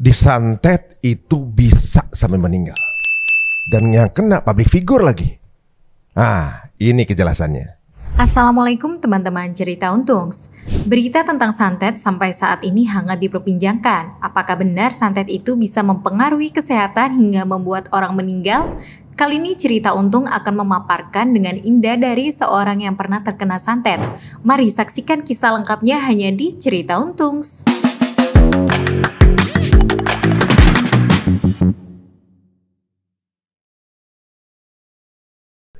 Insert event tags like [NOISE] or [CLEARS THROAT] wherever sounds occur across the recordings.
disantet itu bisa sampai meninggal. Dan yang kena public figure lagi. Nah, ini kejelasannya. Assalamualaikum teman-teman cerita untung. Berita tentang santet sampai saat ini hangat diperbincangkan. Apakah benar santet itu bisa mempengaruhi kesehatan hingga membuat orang meninggal? Kali ini cerita untung akan memaparkan dengan indah dari seorang yang pernah terkena santet. Mari saksikan kisah lengkapnya hanya di cerita untungs.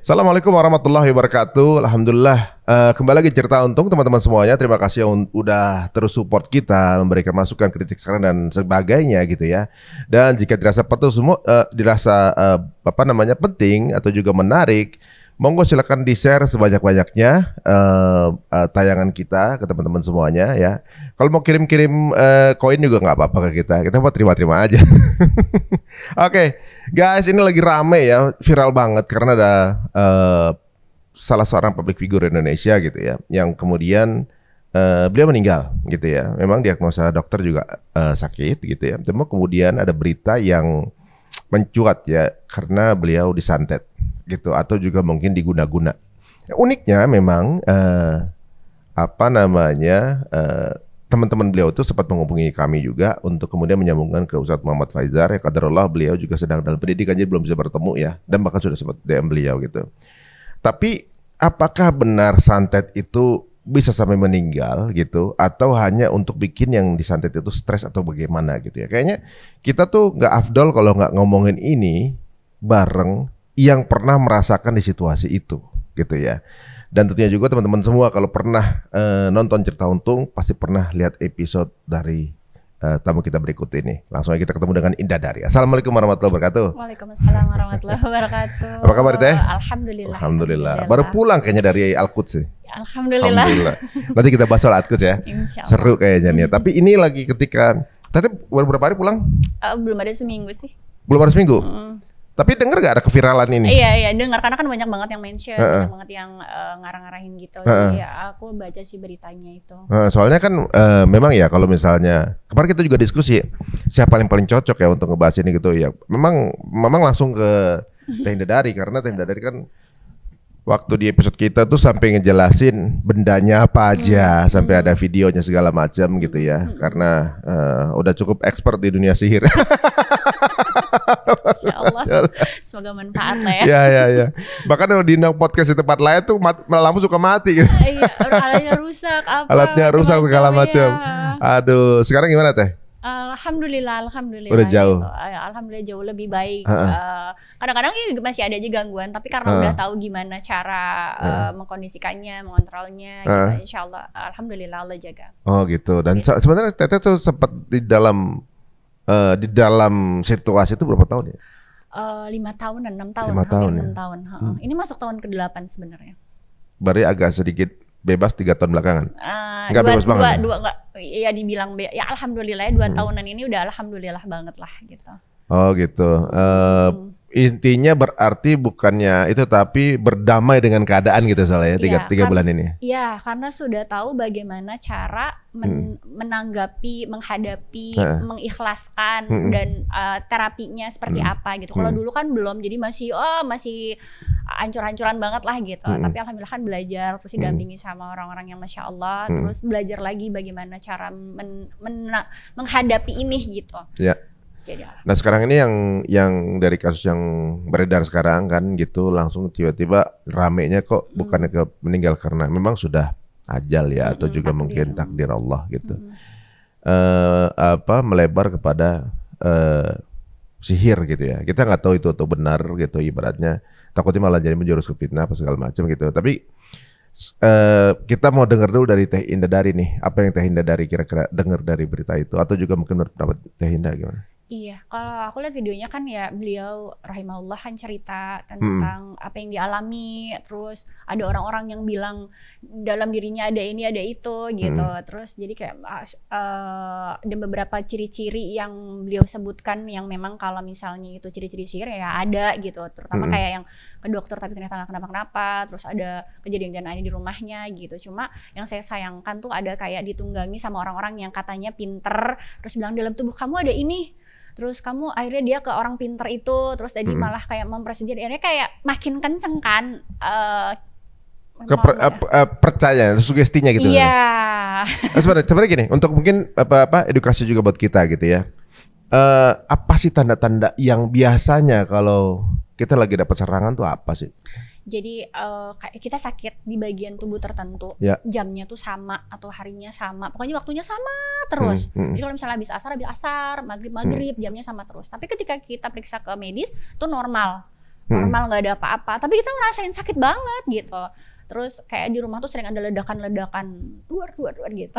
Assalamualaikum warahmatullahi wabarakatuh. Alhamdulillah uh, kembali lagi cerita untung teman-teman semuanya. Terima kasih yang udah terus support kita, memberikan masukan, kritik saran dan sebagainya gitu ya. Dan jika dirasa perlu semua uh, dirasa uh, apa namanya penting atau juga menarik Monggo silakan di-share sebanyak-banyaknya uh, uh, tayangan kita ke teman-teman semuanya ya. Kalau mau kirim-kirim eh, koin -kirim, uh, juga nggak apa-apa ke kita. Kita mau terima-terima aja. [LAUGHS] Oke, okay. guys, ini lagi rame ya, viral banget karena ada uh, salah seorang public figure Indonesia gitu ya, yang kemudian uh, beliau meninggal gitu ya. Memang diagnosa dokter juga uh, sakit gitu ya. Cuma kemudian ada berita yang mencuat ya karena beliau disantet gitu atau juga mungkin diguna-guna. Uniknya memang uh, apa namanya uh, teman-teman beliau itu sempat menghubungi kami juga untuk kemudian menyambungkan ke Ustadz Muhammad Faizar ya kaderullah beliau juga sedang dalam pendidikan jadi belum bisa bertemu ya dan bahkan sudah sempat DM beliau gitu. Tapi apakah benar santet itu bisa sampai meninggal gitu atau hanya untuk bikin yang disantet itu stres atau bagaimana gitu ya. Kayaknya kita tuh nggak afdol kalau nggak ngomongin ini bareng yang pernah merasakan di situasi itu gitu ya. Dan tentunya juga teman-teman semua kalau pernah uh, nonton cerita untung pasti pernah lihat episode dari uh, tamu kita berikut ini. Langsung aja kita ketemu dengan Indah Dari. Assalamualaikum warahmatullahi wabarakatuh. Waalaikumsalam warahmatullahi wabarakatuh. Apa kabar Teh? Alhamdulillah. Alhamdulillah. Baru pulang kayaknya dari Al Quds sih. Ya? Alhamdulillah. Alhamdulillah. Nanti kita bahas soal Al Quds ya. Seru kayaknya nih. Tapi ini lagi ketika Tapi baru berapa hari pulang? Uh, belum ada seminggu sih. Belum ada seminggu. Mm. Tapi denger gak ada keviralan ini? Iya iya denger karena kan banyak banget yang mention, uh -uh. banyak banget yang uh, ngarang-ngarahin gitu. Uh -uh. Jadi ya, aku baca sih beritanya itu. Uh, soalnya kan uh, memang ya kalau misalnya kemarin kita juga diskusi siapa yang paling cocok ya untuk ngebahas ini gitu ya. Memang memang langsung ke Teh Dari karena Teh Dari kan waktu di episode kita tuh sampai ngejelasin bendanya apa aja, hmm. sampai ada hmm. videonya segala macam gitu ya. Hmm. Karena uh, udah cukup expert di dunia sihir. [LAUGHS] Insya [LAUGHS] Allah. Ya. Semoga manfaat lah ya. Iya, iya, iya. Bahkan kalau diundang podcast di tempat lain tuh mat, lampu suka mati. Gitu. Ah, iya, alatnya rusak apa. Alatnya rusak macam, ya. segala macam. Aduh, sekarang gimana Teh? Alhamdulillah, alhamdulillah. Udah gitu. jauh. Ah, ya, alhamdulillah jauh lebih baik. Ah, kadang-kadang uh -uh. uh, masih ada aja gangguan, tapi karena uh -uh. udah tahu gimana cara uh, uh. mengkondisikannya, mengontrolnya, uh. gitu. Insya Allah, alhamdulillah Allah jaga. Oh gitu. Dan okay. sebenarnya Teteh tuh sempat di dalam Eh, di dalam situasi itu berapa tahun ya? Eh, lima uh, tahunan, enam tahun, lima tahun, ya? enam ya? tahun. Hmm. Ini masuk tahun ke delapan sebenarnya. Berarti agak sedikit bebas tiga tahun belakangan. Uh, eh, Gak dua, bebas banget. Dua, ya? dua ya dibilang be ya alhamdulillah ya dua hmm. tahunan ini udah alhamdulillah banget lah gitu. Oh gitu. Uh, hmm intinya berarti bukannya itu tapi berdamai dengan keadaan gitu soalnya tiga iya, tiga kan bulan ini. Iya karena sudah tahu bagaimana cara men hmm. menanggapi, menghadapi, ha. mengikhlaskan hmm. dan uh, terapinya seperti hmm. apa gitu. Kalau hmm. dulu kan belum jadi masih oh masih ancur-ancuran banget lah gitu. Hmm. Tapi alhamdulillah kan belajar terus hmm. didampingi hmm. sama orang-orang yang masya Allah. Hmm. Terus belajar lagi bagaimana cara men men menghadapi ini gitu. Ya Nah sekarang ini yang yang dari kasus yang beredar sekarang kan gitu langsung tiba-tiba ramenya kok hmm. bukannya ke meninggal karena memang sudah ajal ya atau hmm, juga takdir. mungkin takdir Allah gitu. Hmm. Uh, apa melebar kepada uh, sihir gitu ya. Kita nggak tahu itu atau benar gitu ibaratnya takutnya malah jadi menjurus ke fitnah apa segala macam gitu. Tapi uh, kita mau dengar dulu dari Teh Indah dari nih, apa yang Teh Indah dari kira-kira dengar dari berita itu atau juga mungkin menurut Teh Indah gimana? Iya, kalau aku lihat videonya kan ya beliau rahimahullah kan cerita tentang hmm. apa yang dialami, terus ada orang-orang yang bilang dalam dirinya ada ini ada itu gitu, hmm. terus jadi kayak uh, ah, ada eh, beberapa ciri-ciri yang beliau sebutkan yang memang kalau misalnya itu ciri-ciri sihir ya ada gitu, terutama hmm. kayak yang ke dokter tapi ternyata nggak kenapa-kenapa, terus ada kejadian jangan di rumahnya gitu, cuma yang saya sayangkan tuh ada kayak ditunggangi sama orang-orang yang katanya pinter, terus bilang dalam tubuh kamu ada ini terus kamu akhirnya dia ke orang pinter itu terus jadi hmm. malah kayak mempersedia akhirnya kayak makin kenceng kan uh, ke per, uh, uh, percaya sugestinya gitu iya yeah. Kan? sebenarnya sebenarnya gini untuk mungkin apa apa edukasi juga buat kita gitu ya uh, apa sih tanda-tanda yang biasanya kalau kita lagi dapat serangan tuh apa sih jadi uh, kita sakit di bagian tubuh tertentu, yeah. jamnya tuh sama atau harinya sama, pokoknya waktunya sama terus. Hmm, hmm. Hmm. Jadi kalau misalnya habis asar, habis asar, maghrib, maghrib, hmm. jamnya sama terus. Tapi ketika kita periksa ke medis, tuh normal, hmm. normal nggak hmm. ada apa-apa. Tapi kita ngerasain sakit banget gitu. Terus kayak di rumah tuh sering ada ledakan-ledakan, duar, duar, duar gitu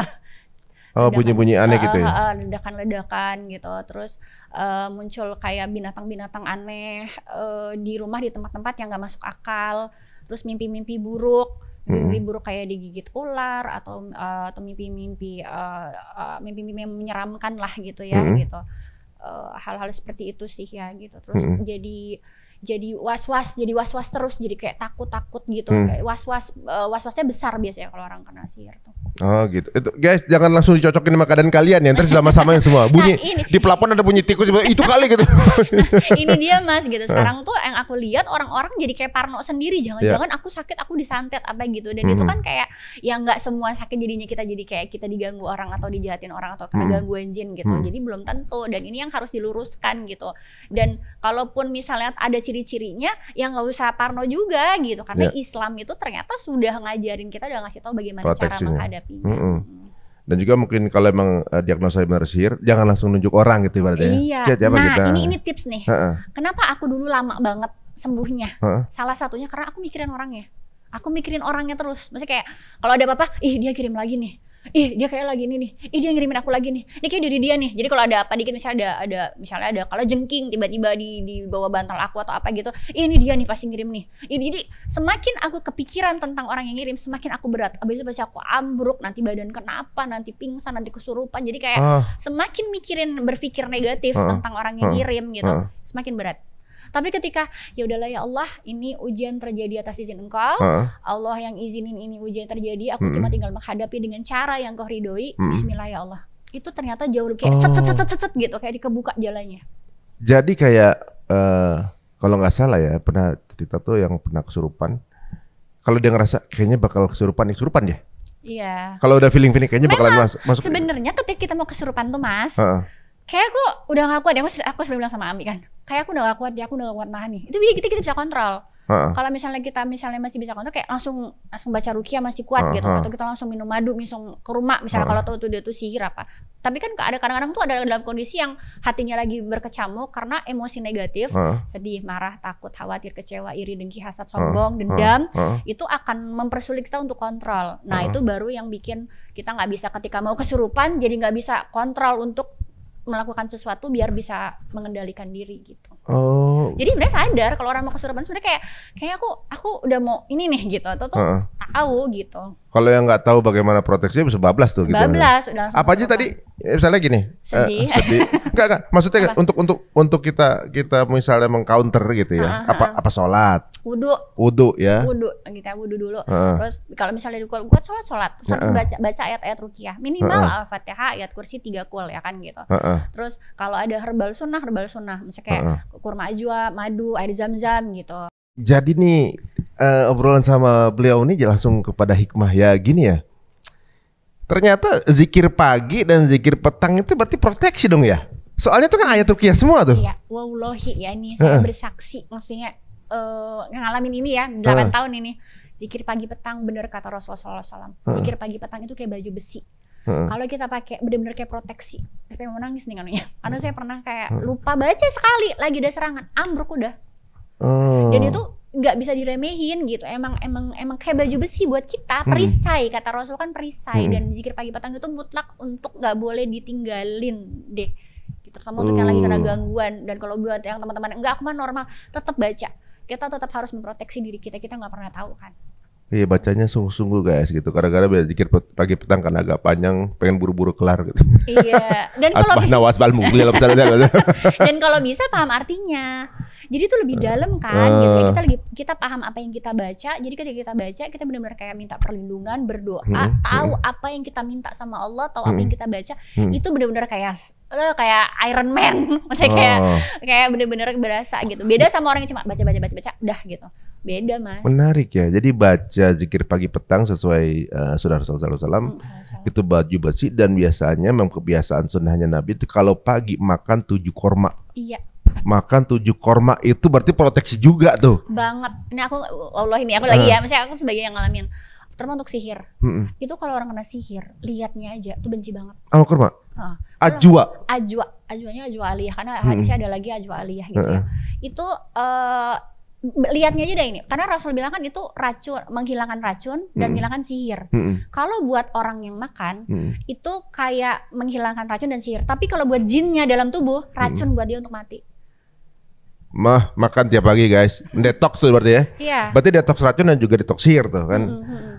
oh, bunyi-bunyi aneh gitu ya ledakan-ledakan gitu terus uh, muncul kayak binatang-binatang aneh uh, di rumah di tempat-tempat yang gak masuk akal terus mimpi-mimpi buruk mimpi buruk kayak digigit ular atau uh, atau mimpi-mimpi uh, uh, mimpi-mimpi menyeramkan lah gitu ya hmm. gitu hal-hal uh, seperti itu sih ya gitu terus hmm. jadi jadi was-was jadi was-was terus jadi kayak takut-takut gitu hmm. kayak was-was eh, was-wasnya besar biasanya kalau orang kena sihir tuh oh gitu itu guys jangan langsung dicocokin sama keadaan kalian ya terus sama sama yang [LAUGHS] semua bunyi nah, di pelapon ada bunyi tikus itu [LAUGHS] kali gitu [LAUGHS] ini dia mas gitu nah. sekarang tuh yang aku lihat orang-orang jadi kayak parno sendiri jangan-jangan iya. aku sakit aku disantet apa gitu dan hmm. itu kan kayak ya nggak semua sakit jadinya kita jadi kayak kita diganggu orang atau dijahatin orang atau kena hmm. gangguan jin gitu hmm. jadi belum tentu dan ini yang harus diluruskan gitu dan kalaupun misalnya ada si ciri-cirinya yang nggak usah parno juga gitu karena yeah. Islam itu ternyata sudah ngajarin kita udah ngasih tahu bagaimana cara menghadapinya. Mm -hmm. Dan juga mungkin kalau emang uh, diagnosa sihir, jangan langsung nunjuk orang gitu ibaratnya. Ya. Iya. Cya, nah kita. ini ini tips nih. Uh -uh. Kenapa aku dulu lama banget sembuhnya? Uh -uh. Salah satunya karena aku mikirin orangnya. Aku mikirin orangnya terus. Maksudnya kayak kalau ada apa-apa, ih dia kirim lagi nih ih dia kayak lagi ini nih, ih dia ngirimin aku lagi nih, ini kayak dari dia nih. Jadi kalau ada apa dikit misalnya ada ada misalnya ada kalau jengking tiba-tiba di di bawah bantal aku atau apa gitu, ih, ini dia nih pasti ngirim nih. Ini jadi semakin aku kepikiran tentang orang yang ngirim, semakin aku berat. Abis itu pasti aku ambruk, nanti badan kenapa, nanti pingsan, nanti kesurupan. Jadi kayak uh. semakin mikirin berpikir negatif uh. tentang orang yang ah. ngirim gitu, uh. semakin berat. Tapi ketika ya udahlah ya Allah, ini ujian terjadi atas izin Engkau. Uh. Allah yang izinin ini ujian terjadi, aku mm. cuma tinggal menghadapi dengan cara yang Kau ridhoi. Mm. Bismillah ya Allah. Itu ternyata jauh lebih kayak oh. set, set set set set gitu, kayak dikebuka jalannya. Jadi kayak uh, kalau nggak salah ya, pernah cerita tuh yang pernah kesurupan. Kalau dia ngerasa kayaknya bakal kesurupan, ya kesurupan ya. Iya. Kalau udah feeling feeling kayaknya Memang, bakalan masuk. masuk sebenarnya ketika kita mau kesurupan tuh mas, uh -uh kayak aku udah gak kuat ya aku, aku sering bilang sama Ami kan kayak aku udah gak kuat ya aku udah gak kuat nahan nih itu kita kita bisa kontrol Uh-huh. Kalau misalnya kita misalnya masih bisa kontrol kayak langsung langsung baca rukia masih kuat uh-huh. gitu atau kita langsung minum madu langsung ke rumah misalnya uh-huh. kalau tahu tuh dia tuh sihir apa. Tapi kan ada kadang-kadang tuh ada dalam kondisi yang hatinya lagi berkecamuk karena emosi negatif, uh-huh. sedih, marah, takut, khawatir, kecewa, iri, dengki, hasad, sombong, uh-huh. dendam, uh-huh. itu akan mempersulit kita untuk kontrol. Nah, uh-huh. itu baru yang bikin kita nggak bisa ketika mau kesurupan jadi nggak bisa kontrol untuk melakukan sesuatu biar bisa mengendalikan diri gitu. Oh. Jadi sebenarnya sadar kalau orang mau kesurupan sebenarnya kayak kayak aku aku udah mau ini nih gitu atau tuh uh -uh. tahu gitu. Kalau yang nggak tahu bagaimana proteksi bisa bablas tuh gitu. Bablas, udah Apa aja tadi? Eh, misalnya gini. Eh, sedih. Uh, [LAUGHS] sedih. Enggak, enggak. Maksudnya apa? untuk untuk untuk kita kita misalnya mengcounter gitu ya. Uh-huh. apa ah. apa sholat? Wudu. Wudu ya. Wudu kita wudu dulu. Uh-huh. Terus kalau misalnya di gua sholat sholat, terus uh-huh. baca baca ayat-ayat rukiah. Minimal uh-huh. Al-Fatihah, ayat kursi tiga kul ya kan gitu. Uh-huh. Terus kalau ada herbal sunnah, herbal sunnah. Misalnya kayak uh-huh. kurma ajwa, madu, air zam-zam gitu. Jadi nih uh, obrolan sama beliau ini langsung kepada hikmah ya gini ya. Ternyata zikir pagi dan zikir petang itu berarti proteksi dong ya. Soalnya itu kan ayat rukiah semua tuh. Iya, wallahi ya ini saya uh. bersaksi maksudnya uh, ngalamin ini ya 8 uh. tahun ini. Zikir pagi petang bener kata Rasulullah SAW. Uh. Zikir pagi petang itu kayak baju besi. Uh. Kalau kita pakai benar-benar kayak proteksi, tapi mau nangis nih kanunya. Karena uh. saya pernah kayak lupa baca sekali lagi ada serangan, ambruk udah. Uh. Dan itu nggak bisa diremehin gitu emang emang emang kayak baju besi buat kita hmm. perisai hmm. kata Rasul kan perisai hmm. dan zikir pagi petang itu mutlak untuk nggak boleh ditinggalin deh gitu sama untuk yang lagi hmm. kena gangguan dan kalau buat yang teman-teman enggak aku mah normal tetap baca kita tetap harus memproteksi diri kita kita nggak pernah tahu kan Iya bacanya sungguh-sungguh guys gitu. Gara-gara biar zikir pagi petang karena agak panjang, pengen buru-buru kelar gitu. Iya. Dan [LAUGHS] kalau bisa mungkin [LAUGHS] gitu. Dan kalau bisa paham artinya jadi itu lebih eh. dalam kan uh. gitu ya. kita eh. lagi kita paham apa yang kita baca jadi ketika kita baca kita benar-benar kayak minta perlindungan berdoa hmm. tahu hmm. apa yang kita minta sama Allah tahu hmm. apa yang kita baca hmm. itu benar-benar kayak eh, kayak Iron Man [LAUGHS] maksudnya kayak oh. kayak benar-benar berasa gitu beda sama orang yang cuma baca baca baca baca udah gitu beda mas menarik ya jadi baca zikir pagi petang sesuai uh, sunnah Rasulullah SAW itu baju bersih dan biasanya memang kebiasaan sunnahnya Nabi itu kalau pagi makan tujuh korma iya makan tujuh korma itu berarti proteksi juga tuh. Banget. Ini aku Allah ini aku lagi ya, eh. misalnya aku sebagai yang ngalamin. Terutama untuk sihir. Mm -mm. Itu kalau orang kena sihir, liatnya aja tuh benci banget. Sama korma? Uh. Ajwa. Ajwa. Ajuanya ajwa aliyah karena hadisnya ada lagi ajwa aliyah gitu uh -uh. ya. Itu uh, eh, lihatnya aja deh ini karena Rasul bilang kan itu racun menghilangkan racun dan menghilangkan sihir hmm. kalau buat orang yang makan hmm. itu kayak menghilangkan racun dan sihir tapi kalau buat jinnya dalam tubuh racun hmm. buat dia untuk mati mah makan tiap pagi guys. Detox tuh berarti ya. Iya. Berarti detox racun dan juga detoxir tuh kan. Mm -hmm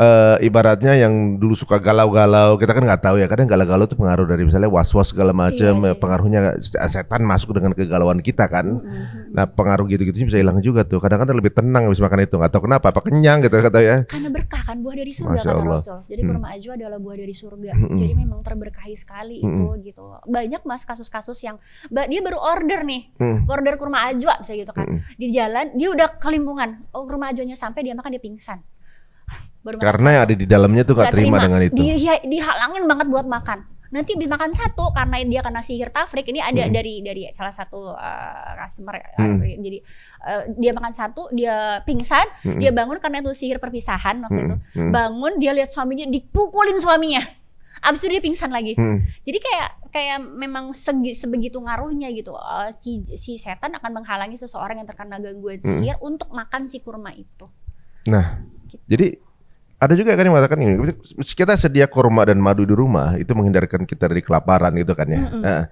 uh, ibaratnya yang dulu suka galau-galau kita kan nggak tahu ya kadang galau-galau itu pengaruh dari misalnya was-was segala iya, macam iya, ya iya, pengaruhnya setan masuk dengan kegalauan kita kan mm-hmm. nah pengaruh gitu-gitu bisa hilang juga tuh kadang-kadang kan lebih tenang habis makan itu nggak tahu kenapa apa kenyang gitu kata ya karena berkah kan buah dari surga kata Allah. Rasul jadi kurma hmm. adalah buah dari surga hmm. jadi memang terberkahi sekali hmm. itu gitu banyak mas kasus-kasus yang dia baru order nih hmm. order kurma ajwa bisa gitu kan hmm. di jalan dia udah kelimpungan oh kurma ajwanya sampai dia makan dia pingsan bermasalah. Karena yang ada di dalamnya tuh gak, gak terima, terima dengan itu. Di, ya, dihalangin banget buat makan. Nanti dimakan satu karena dia kena sihir tafrik ini ada hmm. dari dari salah satu uh, customer eh, hmm. jadi uh, dia makan satu dia pingsan hmm. dia bangun karena itu sihir perpisahan waktu hmm. itu hmm. bangun dia lihat suaminya dipukulin suaminya abis itu dia pingsan lagi. Hmm. Jadi kayak kayak memang segi, sebegitu ngaruhnya gitu. Uh, si si setan akan menghalangi seseorang yang terkena gangguan hmm. sihir hmm. untuk makan si kurma itu. Nah, gitu. jadi ada juga kan yang mengatakan ini kita sedia kurma dan madu di rumah itu menghindarkan kita dari kelaparan gitu kan ya. Mm -hmm. nah,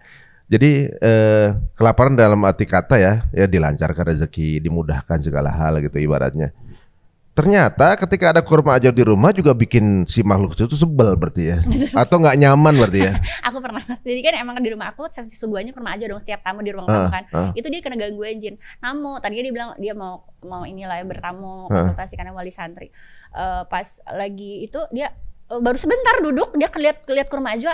jadi eh, kelaparan dalam arti kata ya ya dilancarkan rezeki, dimudahkan segala hal gitu ibaratnya. Ternyata ketika ada kurma ajaib di rumah juga bikin si makhluk itu sebel berarti ya. [LAUGHS] Atau nggak nyaman berarti ya. [LAUGHS] aku pernah Mas. Jadi kan emang di rumah aku seksi suguhannya kurma aja dong setiap tamu di ruang tamu ah, kan. Ah. Itu dia kena gangguan jin. Namu tadinya dia bilang dia mau mau inilah ya, bertamu ah. konsultasi karena wali santri. Eh, pas lagi itu dia eh, baru sebentar duduk dia keliat keliat kurma aja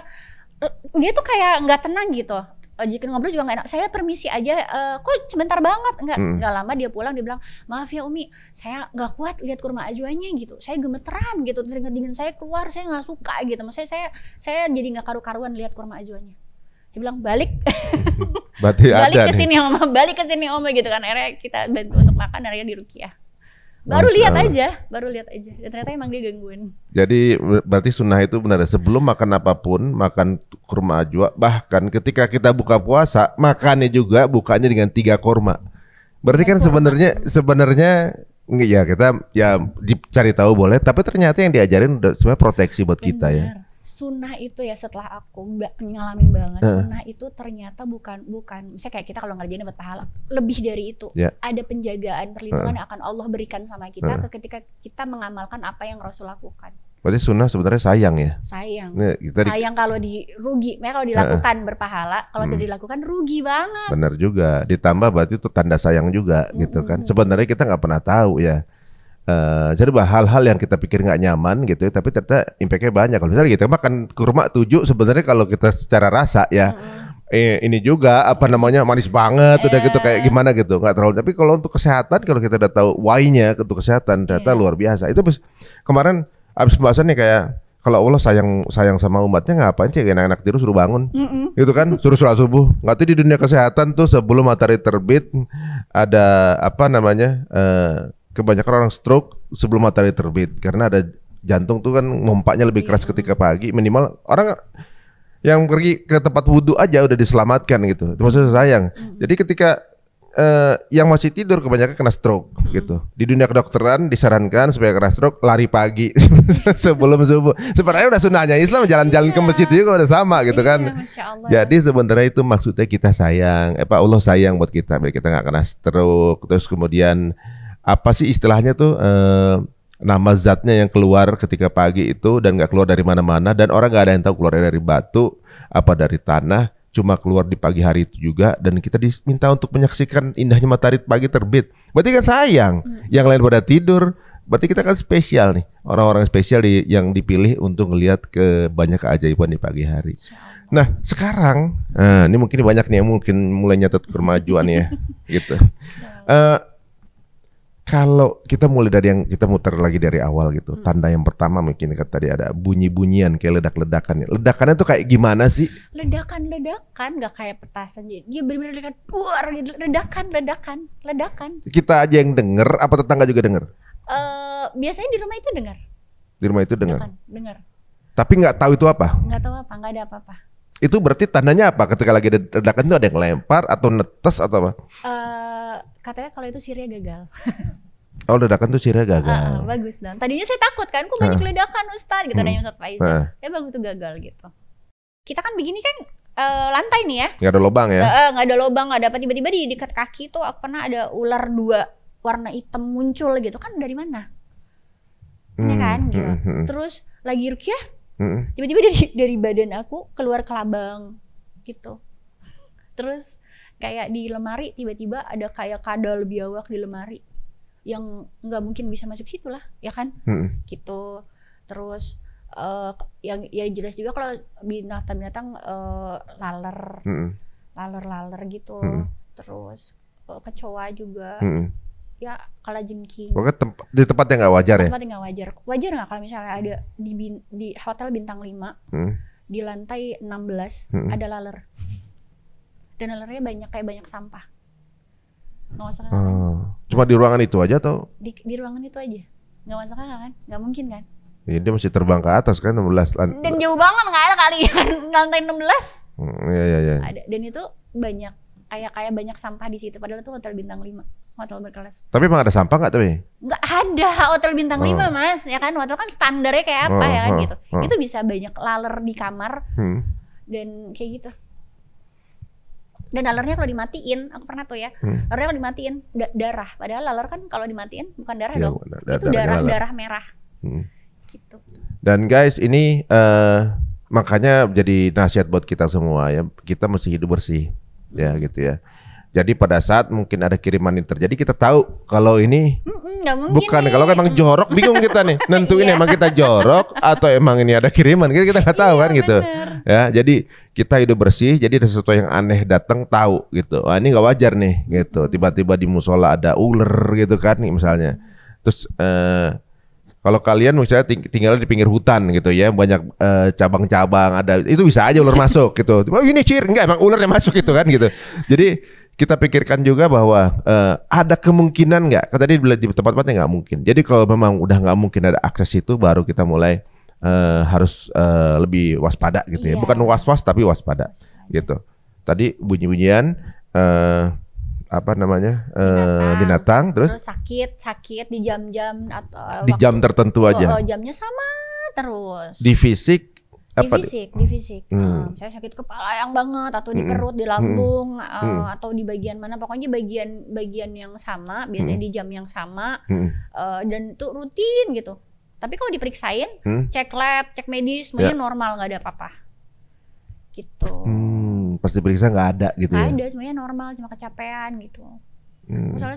eh, dia tuh kayak nggak tenang gitu ajakin eh, ngobrol juga nggak enak. Saya permisi aja, uh, kok sebentar banget nggak hmm. nggak lama dia pulang dia bilang maaf ya Umi, saya nggak kuat lihat kurma ajuannya gitu. Saya gemeteran gitu, teringat dingin saya keluar, saya nggak suka gitu. Maksudnya saya saya jadi nggak karu-karuan lihat kurma ajuannya. Saya bilang balik. [LAUGHS] balik ke sini Oma, balik ke sini Oma gitu kan. Akhirnya kita bantu untuk makan akhirnya di Rukiah baru lihat aja baru lihat aja dan ternyata emang dia gangguin jadi berarti sunnah itu benar sebelum makan apapun makan kurma ajwa bahkan ketika kita buka puasa makannya juga bukanya dengan tiga kurma berarti kan sebenarnya sebenarnya ya kita ya dicari tahu boleh tapi ternyata yang diajarin sebenarnya proteksi buat kita ya. benar. ya sunnah itu ya setelah aku ngalamin banget uh. sunnah itu ternyata bukan bukan misalnya kayak kita kalau ngerjain dapat pahala lebih dari itu yeah. ada penjagaan perlindungan uh. akan Allah berikan sama kita uh. ketika kita mengamalkan apa yang Rasul lakukan berarti sunnah sebenarnya sayang ya sayang nah, kita di... sayang kalau dirugi. rugi makanya kalau dilakukan uh. berpahala kalau hmm. tidak dilakukan rugi banget benar juga ditambah berarti itu tanda sayang juga mm -hmm. gitu kan hmm. sebenarnya kita nggak pernah tahu ya Uh, jadi hal-hal yang kita pikir nggak nyaman gitu, ya, tapi ternyata impactnya banyak. Kalau misalnya kita makan kurma tujuh, sebenarnya kalau kita secara rasa ya eh, ini juga apa namanya manis banget, udah gitu kayak iya. gimana gitu, nggak terlalu. Tapi kalau untuk kesehatan, kalau kita udah tahu why-nya untuk kesehatan ternyata iya. luar biasa. Itu bes, kemarin abis nih kayak kalau Allah sayang sayang sama umatnya ngapain sih anak-anak tidur suruh bangun, mm -mm. gitu kan, suruh sholat subuh. Nggak tuh di dunia kesehatan tuh sebelum matahari terbit ada apa namanya? Uh, kebanyakan orang stroke sebelum matahari terbit karena ada jantung tuh kan ngompaknya lebih keras iya. ketika pagi minimal orang yang pergi ke tempat wudhu aja udah diselamatkan gitu maksudnya sayang jadi ketika eh, yang masih tidur kebanyakan kena stroke gitu di dunia kedokteran disarankan supaya kena stroke lari pagi [LAUGHS] sebelum subuh sebenarnya udah sunahnya Islam jalan-jalan ke iya. masjid juga udah sama gitu iya, kan jadi sebenarnya itu maksudnya kita sayang eh Pak Allah sayang buat kita biar kita nggak kena stroke terus kemudian apa sih istilahnya tuh eh, nama zatnya yang keluar ketika pagi itu dan nggak keluar dari mana-mana dan orang nggak ada yang tahu keluarnya dari batu apa dari tanah cuma keluar di pagi hari itu juga dan kita diminta untuk menyaksikan indahnya matahari pagi terbit berarti kan sayang hmm. yang lain pada tidur berarti kita kan spesial nih orang-orang spesial di, yang dipilih untuk melihat ke banyak keajaiban di pagi hari. Nah sekarang, nah, ini mungkin banyak nih mungkin mulai nyatet kemajuan ya, [LAUGHS] gitu. Uh, kalau kita mulai dari yang kita muter lagi dari awal gitu. Hmm. Tanda yang pertama mungkin kata tadi ada bunyi-bunyian kayak ledak-ledakan. Ya. Ledakannya tuh kayak gimana sih? Ledakan-ledakan nggak kayak petasan jadi dia benar-benar ledakan puar gitu. Ledakan, ledakan, ledakan. Kita aja yang denger apa tetangga juga denger? uh, biasanya di rumah itu dengar. Di rumah itu dengar. Dengar. Tapi nggak tahu itu apa? Nggak tahu apa, nggak ada apa-apa. Itu berarti tandanya apa? Ketika lagi ada ledakan itu ada yang lempar atau netes atau apa? Uh, katanya kalau itu Syria gagal. [LAUGHS] Oh ledakan tuh Syria gagal. Uh, bagus dong. tadinya saya takut kan, kok banyak uh. Ah. ledakan Ustaz gitu hmm. nanya Ustaz Faiz. Uh. Ya bagus tuh gagal gitu. Kita kan begini kan uh, lantai nih ya. Gak ada lubang ya? Gak, uh, gak ada lubang, gak ada apa. Tiba-tiba di dekat kaki tuh aku pernah ada ular dua warna hitam muncul gitu kan dari mana? Iya hmm. Ya kan gitu. Hmm, hmm. Terus lagi rukyah, hmm. tiba-tiba dari dari badan aku keluar kelabang gitu. Terus kayak di lemari tiba-tiba ada kayak kadal biawak di lemari yang nggak mungkin bisa masuk situ lah ya kan hmm. gitu terus uh, yang ya jelas juga kalau binatang-binatang uh, laler hmm. laler-laler gitu hmm. terus uh, kecoa juga hmm. ya kalau jengking Pokoknya temp di tempat yang nggak wajar tempat ya tempat yang nggak wajar wajar nggak kalau misalnya ada di di hotel bintang 5 hmm. di lantai 16 hmm. ada laler dan lalernya banyak kayak banyak sampah nggak masuk akal hmm. cuma di ruangan itu aja atau di, di ruangan itu aja nggak masuk akal kan nggak mungkin kan Ya, dia masih terbang ke atas kan 16 belas. Dan jauh banget nggak ada kali kan [LAUGHS] lantai 16. Hmm, iya iya iya. Ada dan itu banyak kayak kayak banyak sampah di situ padahal itu hotel bintang lima, hotel berkelas. Tapi emang ada sampah nggak tapi? Nggak ada hotel bintang oh. 5 mas, ya kan hotel kan standarnya kayak apa oh, ya kan oh, gitu. Oh. Itu bisa banyak laler di kamar hmm. dan kayak gitu dan lalernya kalau dimatiin aku pernah tuh ya hmm. lalernya kalau dimatiin da darah padahal laler kan kalau dimatiin bukan darah ya, dong itu darah laler. darah merah hmm. gitu dan guys ini uh, makanya jadi nasihat buat kita semua ya kita mesti hidup bersih ya gitu ya jadi pada saat mungkin ada kiriman yang terjadi kita tahu kalau ini mm -mm, bukan nih. kalau emang jorok bingung kita nih [LAUGHS] nentuin yeah. emang kita jorok atau emang ini ada kiriman kita kita nggak tahu yeah, kan iya, gitu. bener. gitu ya jadi kita hidup bersih jadi ada sesuatu yang aneh datang tahu gitu Wah, ini nggak wajar nih gitu tiba-tiba di musola ada ular gitu kan nih misalnya terus eh, kalau kalian misalnya tinggal di pinggir hutan gitu ya, banyak eh, cabang-cabang uh, ada, itu bisa aja ular [LAUGHS] masuk gitu. Oh ini cir, enggak emang ular yang masuk gitu kan gitu. Jadi kita pikirkan juga bahwa uh, ada kemungkinan nggak? Kan tadi di tempat-tempatnya nggak mungkin. Jadi kalau memang udah nggak mungkin ada akses itu, baru kita mulai uh, harus uh, lebih waspada gitu ya. Iya. Bukan was-was tapi waspada, gitu. Tadi bunyi-bunyian uh, apa namanya binatang, uh, binatang terus, terus sakit sakit di jam-jam atau di waktu, jam tertentu oh, aja. Oh, jamnya sama terus. Di fisik apa di fisik, di fisik. Hmm. Uh, nah, saya sakit kepala yang banget atau di perut, hmm. di hmm. lambung, hmm. Eh, atau di bagian mana, pokoknya bagian bagian yang sama, biasanya hmm. di jam yang sama, hmm. uh, dan itu rutin gitu. Tapi kalau diperiksain, hmm. cek lab, cek medis, semuanya ya. normal, nggak ada apa-apa. Gitu. Hmm, pas diperiksa nggak ada gitu gak ya? Ada, semuanya normal, cuma kecapean gitu. Hmm. Misalnya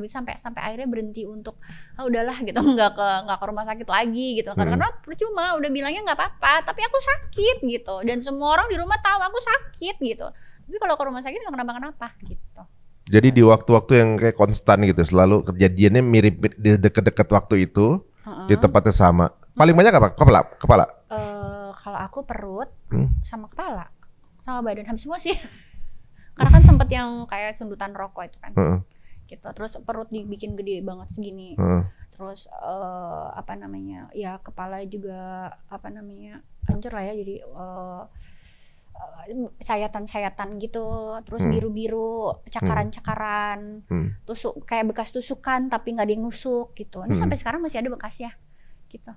bisa sampai sampai akhirnya berhenti untuk ah udahlah gitu [LAUGHS] nggak ke nggak ke rumah sakit lagi gitu karena hmm. karena percuma udah bilangnya nggak apa-apa tapi aku sakit gitu dan semua orang di rumah tahu aku sakit gitu tapi kalau ke rumah sakit nggak kenapa-kenapa gitu. Jadi di waktu-waktu yang kayak konstan gitu selalu kejadiannya mirip di deket-deket waktu itu uh-uh. di tempatnya sama paling banyak apa kepala kepala uh, kalau aku perut hmm? sama kepala sama badan hampir semua sih [LAUGHS] karena kan sempet yang kayak sundutan rokok itu kan uh-uh. gitu terus perut dibikin gede banget segini uh-uh. terus uh, apa namanya ya kepala juga apa namanya hancur lah ya jadi uh, sayatan-sayatan gitu, terus hmm. biru-biru, cakaran-cakaran, hmm. tusuk kayak bekas tusukan tapi nggak ada yang nusuk gitu. Ini hmm. sampai sekarang masih ada bekasnya, gitu.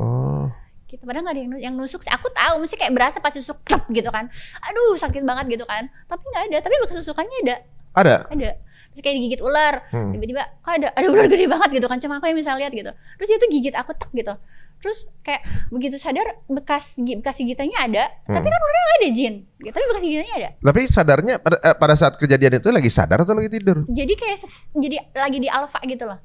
Oh gitu padahal nggak ada yang nusuk, yang nusuk aku tahu mesti kayak berasa pas nusuk klep gitu kan aduh sakit banget gitu kan tapi nggak ada tapi bekas susukannya ada ada ada terus kayak digigit ular hmm. tiba-tiba kok ada ada ular [LAUGHS] gede banget gitu kan cuma aku yang bisa lihat gitu terus dia tuh gigit aku tek gitu terus kayak begitu sadar bekas bekas gigitannya ada hmm. tapi kan ularnya nggak ada Jin gitu tapi bekas gigitannya ada tapi sadarnya pada, eh, pada saat kejadian itu lagi sadar atau lagi tidur jadi kayak jadi lagi di alfa gitu loh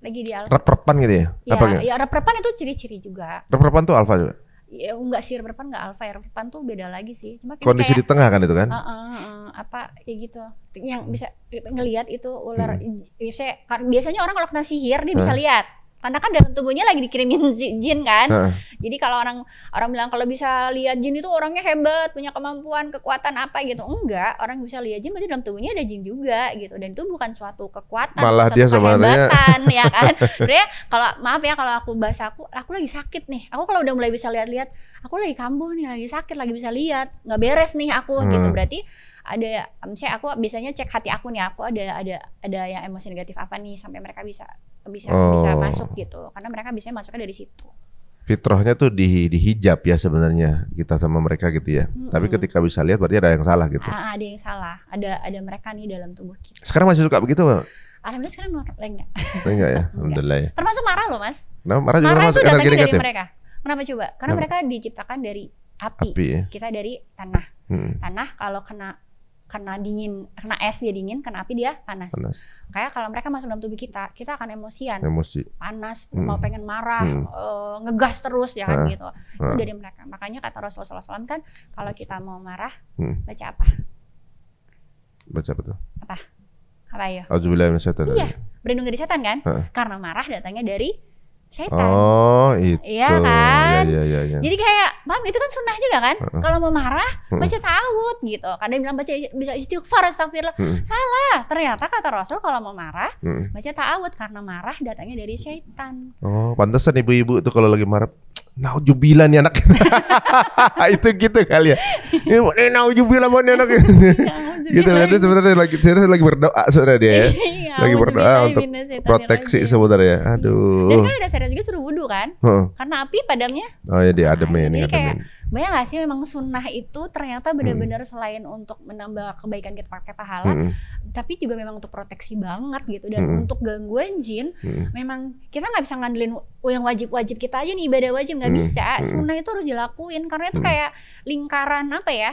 lagi di alfa. Rep-repan gitu ya? ya apa gitu? ya rep-repan itu ciri-ciri juga. Rep-repan tuh alfa juga? Ya, enggak sih rep-repan enggak alfa ya, rep-repan tuh beda lagi sih. Cuma Kondisi kayak, di tengah kan itu kan? Uh, uh, uh, apa ya gitu. Yang bisa ngelihat itu ular hmm. biasanya, biasanya orang kalau kena sihir dia hmm. bisa lihat karena kan dalam tubuhnya lagi dikirimin [LAUGHS] jin kan. Uh. Jadi kalau orang orang bilang kalau bisa lihat jin itu orangnya hebat, punya kemampuan, kekuatan apa gitu. Enggak, orang bisa lihat jin berarti dalam tubuhnya ada jin juga gitu. Dan itu bukan suatu kekuatan, malah suatu dia sebenarnya [LAUGHS] ya kan. Sebenarnya kalau maaf ya kalau aku bahas aku, aku lagi sakit nih. Aku kalau udah mulai bisa lihat-lihat, aku lagi kambuh nih, lagi sakit, lagi bisa lihat, nggak beres nih aku hmm. gitu. Berarti ada misalnya aku biasanya cek hati aku nih aku ada ada ada yang emosi negatif apa nih sampai mereka bisa bisa oh. bisa masuk gitu karena mereka biasanya masuknya dari situ fitrahnya tuh di dihijab ya sebenarnya kita sama mereka gitu ya. hmm Tapi ketika bisa lihat berarti ada yang salah gitu. A ah, ada yang salah. Ada ada mereka nih dalam tubuh kita. Sekarang masih suka begitu, Alhamdulillah sekarang enggak. Lengga ya, alhamdulillah ya. Termasuk marah loh, Mas. Kenapa marah juga marah termasuk dari negatif? mereka. Kenapa coba? Karena Kenapa? mereka diciptakan dari api. api ya? Kita dari tanah. Hmm. Tanah kalau kena kena dingin, kena es dia dingin, kena api dia panas. panas. Kayak kalau mereka masuk dalam tubuh kita, kita akan emosian. Emosi. Panas, hmm. mau pengen marah, hmm. e, ngegas terus ya kan gitu. Itu dari mereka. Makanya kata Rasulullah SAW kan kalau kita mau marah, hmm. baca apa? Baca apa tuh? Apa? Apa ya? ayo? Auzubillahi minasyaitonir Iya, berlindung dari setan kan? Ha. Karena marah datangnya dari setan. Oh, iya itu. Kan? Iya kan? Ya, ya, ya, ya. Jadi kayak paham itu kan sunnah juga kan uh kalau mau marah baca tawud gitu kadang bilang baca bisa istighfar astagfirullah uh salah ternyata kata rasul kalau mau marah uh-uh. baca tawud karena marah datangnya dari syaitan oh pantesan ibu-ibu tuh kalau lagi marah naujubila nih anak [LAUGHS] itu gitu kali ya ini mau nih anak [LAUGHS] iya, gitu kan sebenarnya lagi sebenarnya lagi berdoa sebenarnya dia ya [LAUGHS] iya iya, lagi berdoa ah, untuk ya, proteksi ya, Aduh. Dan kan ada syariat juga suruh wudhu kan? Huh. Karena api padamnya. Oh iya dia ademin. Nah, ini kayak banyak gak sih memang sunnah itu ternyata benar-benar hmm. selain untuk menambah kebaikan kita pakai pahala, hmm. tapi juga memang untuk proteksi banget gitu dan hmm. untuk gangguan jin, hmm. memang kita nggak bisa ngandelin yang wajib-wajib kita aja nih ibadah wajib nggak hmm. bisa. Sunnah itu harus dilakuin karena itu hmm. kayak lingkaran apa ya?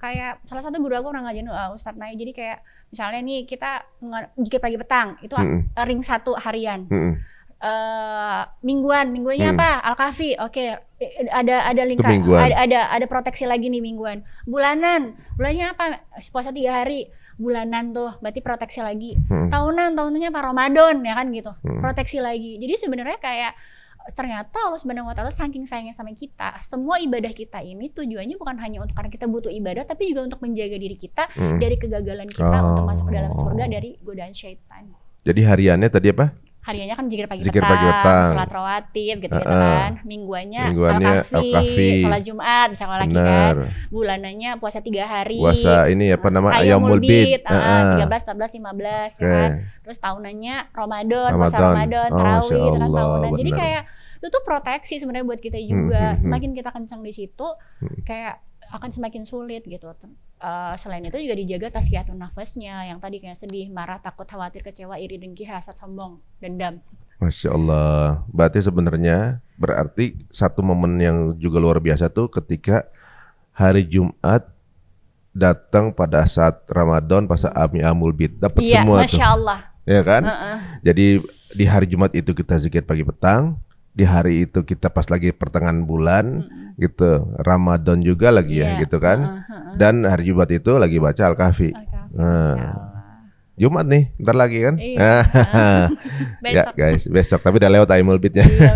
Kayak salah satu guru aku orang ngajarin uh, Ustadz Nai, jadi kayak misalnya nih kita jikir pagi petang itu hmm. ring satu harian hmm. Uh, mingguan mingguannya hmm. apa kafi oke okay. ada ada lingkaran ada, ada ada proteksi lagi nih mingguan bulanan bulannya apa puasa tiga hari bulanan tuh berarti proteksi lagi hmm. tahunan tahunannya apa Ramadan ya kan gitu hmm. proteksi lagi jadi sebenarnya kayak ternyata Allah Subhanahu wa taala saking sayangnya sama kita, semua ibadah kita ini tujuannya bukan hanya untuk karena kita butuh ibadah tapi juga untuk menjaga diri kita hmm. dari kegagalan kita oh. untuk masuk ke dalam oh. surga dari godaan syaitan. Jadi hariannya tadi apa? hariannya kan jikir pagi jikir petang, pagi petang. sholat rawatib gitu-gitu uh, ya, uh, kan. Mingguannya, Mingguannya al-kahfi, sholat Jumat misalnya lagi kan. Bulanannya puasa tiga hari. Puasa ini apa nama ayam mulbit, ah, Tiga belas, empat belas, lima belas ya kan. Terus tahunannya Ramadan, Ramadan. puasa Ramadan, oh, tarawih, oh, itu kan tahunan. Jadi kayak itu tuh proteksi sebenarnya buat kita hmm, juga. Hmm, hmm, hmm, semakin kita kencang di situ, hmm. kayak akan semakin sulit gitu Uh, selain itu juga dijaga tazkiyatun nafasnya yang tadi kayak sedih, marah, takut, khawatir, kecewa, iri, dengki, hasad, sombong, dendam. Masya Allah. Berarti sebenarnya berarti satu momen yang juga luar biasa tuh ketika hari Jumat datang pada saat Ramadan pas Ami Amul Bid dapat iya, semua Masya tuh. Allah. Ya kan? Uh -uh. Jadi di hari Jumat itu kita zikir pagi petang, di hari itu kita pas lagi pertengahan bulan hmm gitu Ramadan juga lagi yeah. ya iya. gitu kan uh-huh. dan hari Jumat itu lagi baca Al-Kahfi nah. Jumat nih, ntar lagi kan? Iya. [LAUGHS] Ya, [LAUGHS] besok. ya guys, besok. Tapi udah lewat Aimul Beatnya. Iya,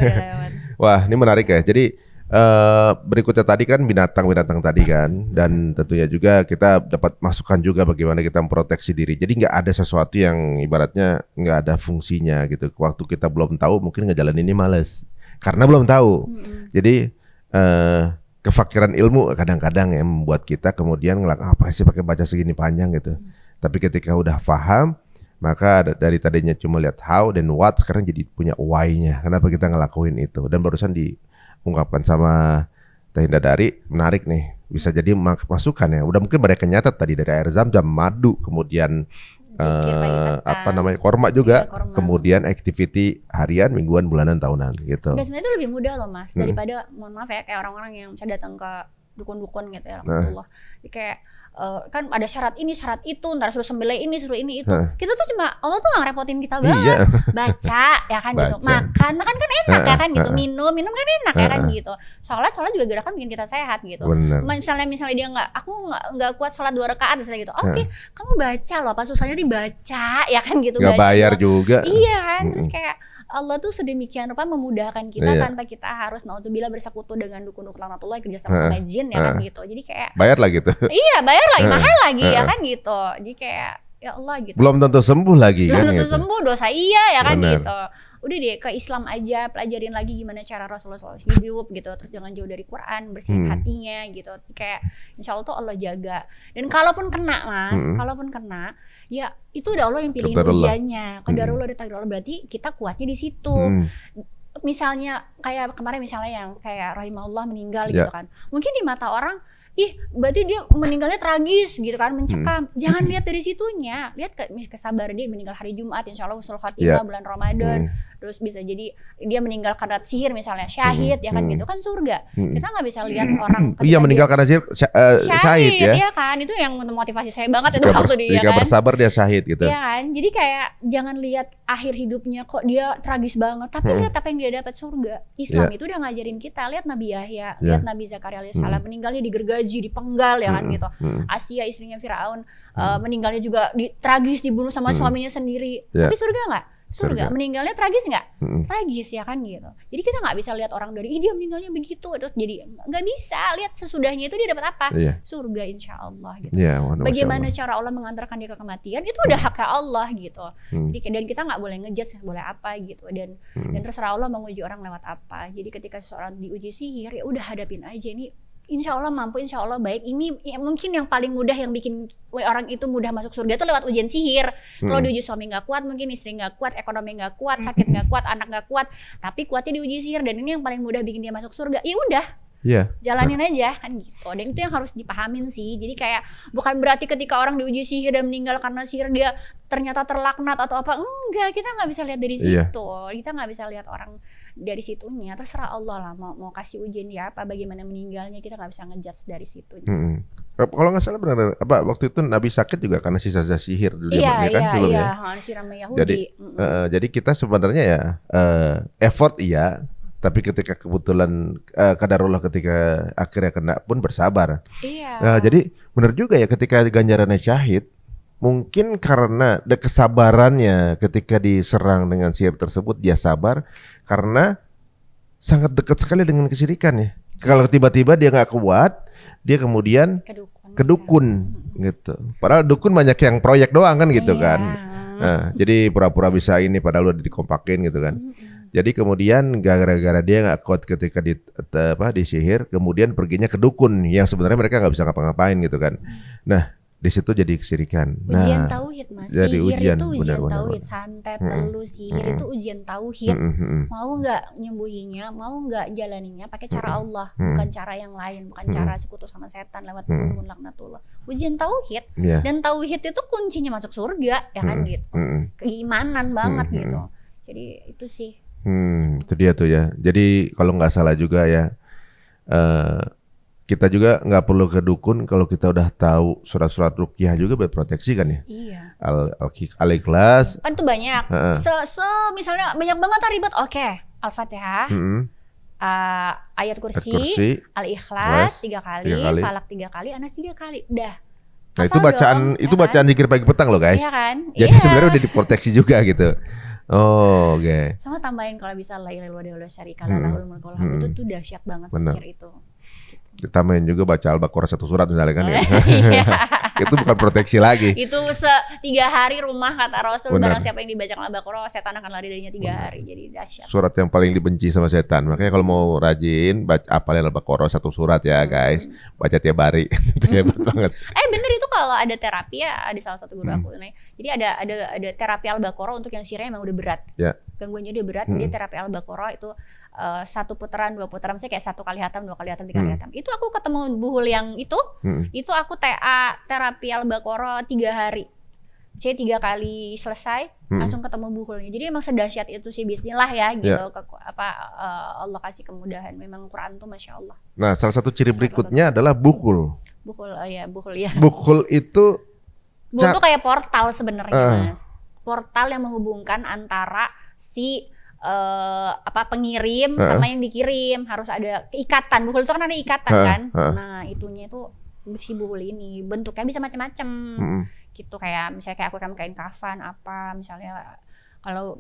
[LAUGHS] Wah, ini menarik ya. Jadi Uh, berikutnya tadi kan binatang-binatang tadi kan dan tentunya juga kita dapat masukan juga bagaimana kita memproteksi diri. Jadi nggak ada sesuatu yang ibaratnya nggak ada fungsinya gitu. Waktu kita belum tahu mungkin ngejalan ini males karena belum tahu. Jadi uh, kefakiran ilmu kadang-kadang yang membuat kita kemudian ngelak ah, apa sih pakai baca segini panjang gitu. Mm. Tapi ketika udah paham maka dari tadinya cuma lihat how dan what sekarang jadi punya why-nya. Kenapa kita ngelakuin itu? Dan barusan di ungkapan sama Teh Dari menarik nih bisa jadi masukan ya udah mungkin mereka nyata tadi dari air zam jam madu kemudian uh, apa namanya korma iya, juga, ya, korma. kemudian activity harian, mingguan, bulanan, tahunan gitu. Dan sebenarnya itu lebih mudah loh mas hmm. daripada mohon maaf ya kayak orang-orang yang bisa datang ke dukun-dukun gitu ya, Allah. nah. kayak Uh, kan ada syarat ini syarat itu ntar suruh sembelih ini suruh ini itu huh. kita tuh cuma Allah tuh gak ngerepotin kita iya. banget iya. [LAUGHS] baca ya kan gitu. baca. gitu makan makan kan enak ya kan gitu minum minum kan enak ya kan gitu sholat sholat juga gerakan bikin kita sehat gitu Bener. misalnya misalnya dia nggak aku nggak kuat sholat dua rekaan misalnya gitu oke okay, kamu baca loh apa susahnya dibaca ya kan gitu gak baca, bayar loh. juga iya kan hmm. terus kayak Allah tuh sedemikian rupa memudahkan kita iya. tanpa kita harus bila bersekutu dengan dukun dukun Allah kerja sama sama jin ya kan gitu. Jadi kayak bayar lah gitu, [LAUGHS] Iya, bayar lagi, mahal lagi ya kan gitu. Jadi kayak ya Allah gitu. Belum tentu sembuh lagi Belum kan. Belum tentu gitu. sembuh dosa iya ya kan Bener. gitu udah deh ke Islam aja pelajarin lagi gimana cara Rasulullah SAW hidup gitu terus jangan jauh dari Quran bersihin hmm. hatinya gitu kayak Insya Allah tuh Allah jaga dan kalaupun kena mas hmm. kalaupun kena ya itu udah Allah yang pilih ujiannya udah hmm. Allah berarti kita kuatnya di situ hmm. misalnya kayak kemarin misalnya yang kayak rahimahullah meninggal yeah. gitu kan mungkin di mata orang ih berarti dia meninggalnya tragis gitu kan mencekam hmm. jangan [CLEARS THROAT] lihat dari situnya lihat ke kesabaran dia meninggal hari Jumat insya Allah usul yeah. Ya. bulan Ramadan hmm terus bisa jadi dia meninggal karena sihir misalnya syahid hmm, ya kan hmm. gitu kan surga hmm. kita nggak bisa lihat hmm. orang [CLEARS THROAT] iya meninggal karena sihir sy uh, eh, syahid, syahid ya ya kan itu yang motivasi saya banget itu waktu dia kan bersabar dia syahid gitu ya kan jadi kayak jangan lihat akhir hidupnya kok dia tragis banget tapi hmm. lihat apa yang dia dapat surga Islam yeah. itu udah ngajarin kita lihat Nabi Yahya yeah. lihat Nabi Zakaria mm hmm. meninggalnya digergaji dipenggal ya kan hmm. gitu hmm. Asia istrinya Firaun eh, hmm. uh, meninggalnya juga di, tragis dibunuh sama hmm. suaminya sendiri yeah. tapi surga nggak surga. surga. Meninggalnya tragis nggak? hmm Tragis ya kan gitu. Jadi kita nggak bisa lihat orang dari, dia meninggalnya begitu, terus jadi nggak bisa lihat sesudahnya itu dia dapat apa? Yeah. Surga insya Allah gitu. Yeah, iya, Bagaimana Allah. cara Allah mengantarkan dia ke kematian itu udah haknya hak Allah gitu. Mm. Jadi dan kita nggak boleh ngejudge boleh apa gitu dan mm. dan terserah Allah menguji orang lewat apa. Jadi ketika seseorang diuji sihir ya udah hadapin aja ini insya Allah mampu, insya Allah baik. Ini ya, mungkin yang paling mudah yang bikin orang itu mudah masuk surga itu lewat ujian sihir. Hmm. Kalau diuji suami nggak kuat, mungkin istri nggak kuat, ekonomi nggak kuat, sakit nggak kuat, anak nggak kuat. Tapi kuatnya diuji sihir dan ini yang paling mudah bikin dia masuk surga. Ya udah. Yeah. Jalanin aja kan gitu. Dan itu yang harus dipahamin sih. Jadi kayak bukan berarti ketika orang diuji sihir dan meninggal karena sihir dia ternyata terlaknat atau apa. Enggak, kita nggak bisa lihat dari iya. situ. Yeah. Kita nggak bisa lihat orang dari situnya terserah Allah lah mau mau kasih ujian ya apa bagaimana meninggalnya kita nggak bisa ngejudge dari situ. Hmm. Eh, kalau nggak salah benar apa waktu itu Nabi sakit juga karena sisa-sisa sihir dulu ya, iya, ya kan, iya, iya, ya kan dulu ya. Jadi uh, jadi kita sebenarnya ya uh, effort iya tapi ketika kebetulan uh, Allah ketika akhirnya kena pun bersabar. Iya. Nah, jadi benar juga ya ketika ganjarannya syahid mungkin karena ada kesabarannya ketika diserang dengan siap tersebut dia sabar karena sangat dekat sekali dengan kesirikan ya. Kalau tiba-tiba dia nggak kuat, dia kemudian kedukun, kedukun hmm. gitu. Padahal dukun banyak yang proyek doang kan gitu iya. kan. Nah, jadi pura-pura bisa ini padahal udah dikompakin gitu kan. Hmm. Jadi kemudian gara-gara dia nggak kuat ketika di eh, apa disihir, kemudian perginya ke dukun yang sebenarnya mereka nggak bisa ngapa-ngapain gitu kan. Hmm. Nah, di situ jadi kesirikan. Nah, ujian tauhid Mas. Jadi sihir ujian, itu ujian benar, tauhid, benar. santet, mm elu, sihir mm itu ujian tauhid. Mm -mm. Mau nggak nyembuhinya, mau nggak jalaninya pakai cara mm Allah, mm bukan cara yang lain, bukan mm cara sekutu sama setan lewat mm -mm. laknatullah. Ujian tauhid yeah. dan tauhid itu kuncinya masuk surga, ya kan mm gitu. Mm -mm. Keimanan banget mm gitu. Jadi itu sih. Hmm, itu dia tuh ya. Jadi kalau nggak salah juga ya uh, kita juga nggak perlu ke dukun kalau kita udah tahu surat-surat rukyah juga berproteksi kan ya? Iya. Al al, al ikhlas. Kan tuh banyak. Uh -uh. Se, so, so, misalnya banyak banget ribet. Oke, okay. al-fatihah. Mm -hmm. Uh, ayat kursi, ayat kursi al-ikhlas tiga kali, tiga kali, falak tiga kali, anas tiga kali, udah. Nah Afal itu bacaan dong, ya itu kan? bacaan zikir pagi petang loh guys. Iya kan? Jadi iya. sebenarnya udah diproteksi juga gitu. Oh, oke. Okay. Sama tambahin kalau bisa la ilaha illallah syarika hmm. lahul mulkul itu tuh dahsyat banget zikir itu kita main juga baca Al-Baqarah satu surat misalnya kan ya. [LAUGHS] Iya. [LAUGHS] itu bukan proteksi lagi. Itu se tiga hari rumah kata Rasul Benar. barang siapa yang dibaca Al-Baqarah setan akan lari darinya tiga Benar. hari. Jadi dahsyat. Surat yang paling dibenci sama setan. Makanya kalau mau rajin baca apalin Al-Baqarah satu surat ya hmm. guys. Baca tiap hari. [LAUGHS] itu hebat banget. Eh bener itu kalau ada terapi ya ada salah satu guru hmm. aku nih. Jadi ada ada ada terapi Al-Baqarah untuk yang sirnya memang udah berat. Ya. Gangguannya udah berat, hmm. dia terapi Al-Baqarah itu uh, satu putaran dua putaran saya kayak satu kali hatam dua kali hatam tiga hmm. kali hatam itu aku ketemu buhul yang itu hmm. itu aku TA terapi al tiga hari c tiga kali selesai hmm. langsung ketemu buhulnya jadi emang sedahsyat itu sih bismillah ya, ya. gitu yeah. ke, apa uh, Allah kasih kemudahan memang Quran tuh masya Allah nah salah satu ciri berikutnya adalah buhul buhul oh ya buhul ya buhul itu buhul itu kayak portal sebenarnya uh. mas portal yang menghubungkan antara si uh, apa pengirim uh. sama yang dikirim harus ada ikatan buku itu kan ada ikatan uh. kan uh. nah itunya itu si buku ini bentuknya bisa macam-macam -hmm. gitu kayak misalnya kayak aku kan kain kafan apa misalnya kalau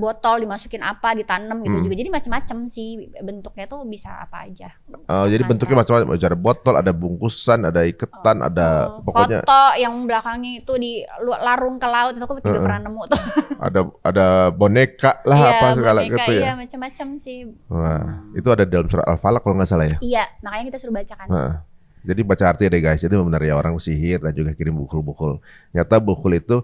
botol dimasukin apa ditanam gitu hmm. juga jadi macam-macam sih bentuknya tuh bisa apa aja uh, jadi bentuknya macam-macam ada botol ada bungkusan ada iketan uh, ada uh, pokoknya foto yang belakangnya itu di larung ke laut itu aku juga uh, pernah nemu tuh [LAUGHS] ada ada boneka lah ya, apa segala boneka, gitu ya iya macam-macam sih wah hmm. itu ada dalam surat al falak kalau nggak salah ya iya makanya kita suruh bacakan uh. Jadi baca artinya deh guys, itu benar ya orang sihir dan juga kirim bukul-bukul. Nyata bukul itu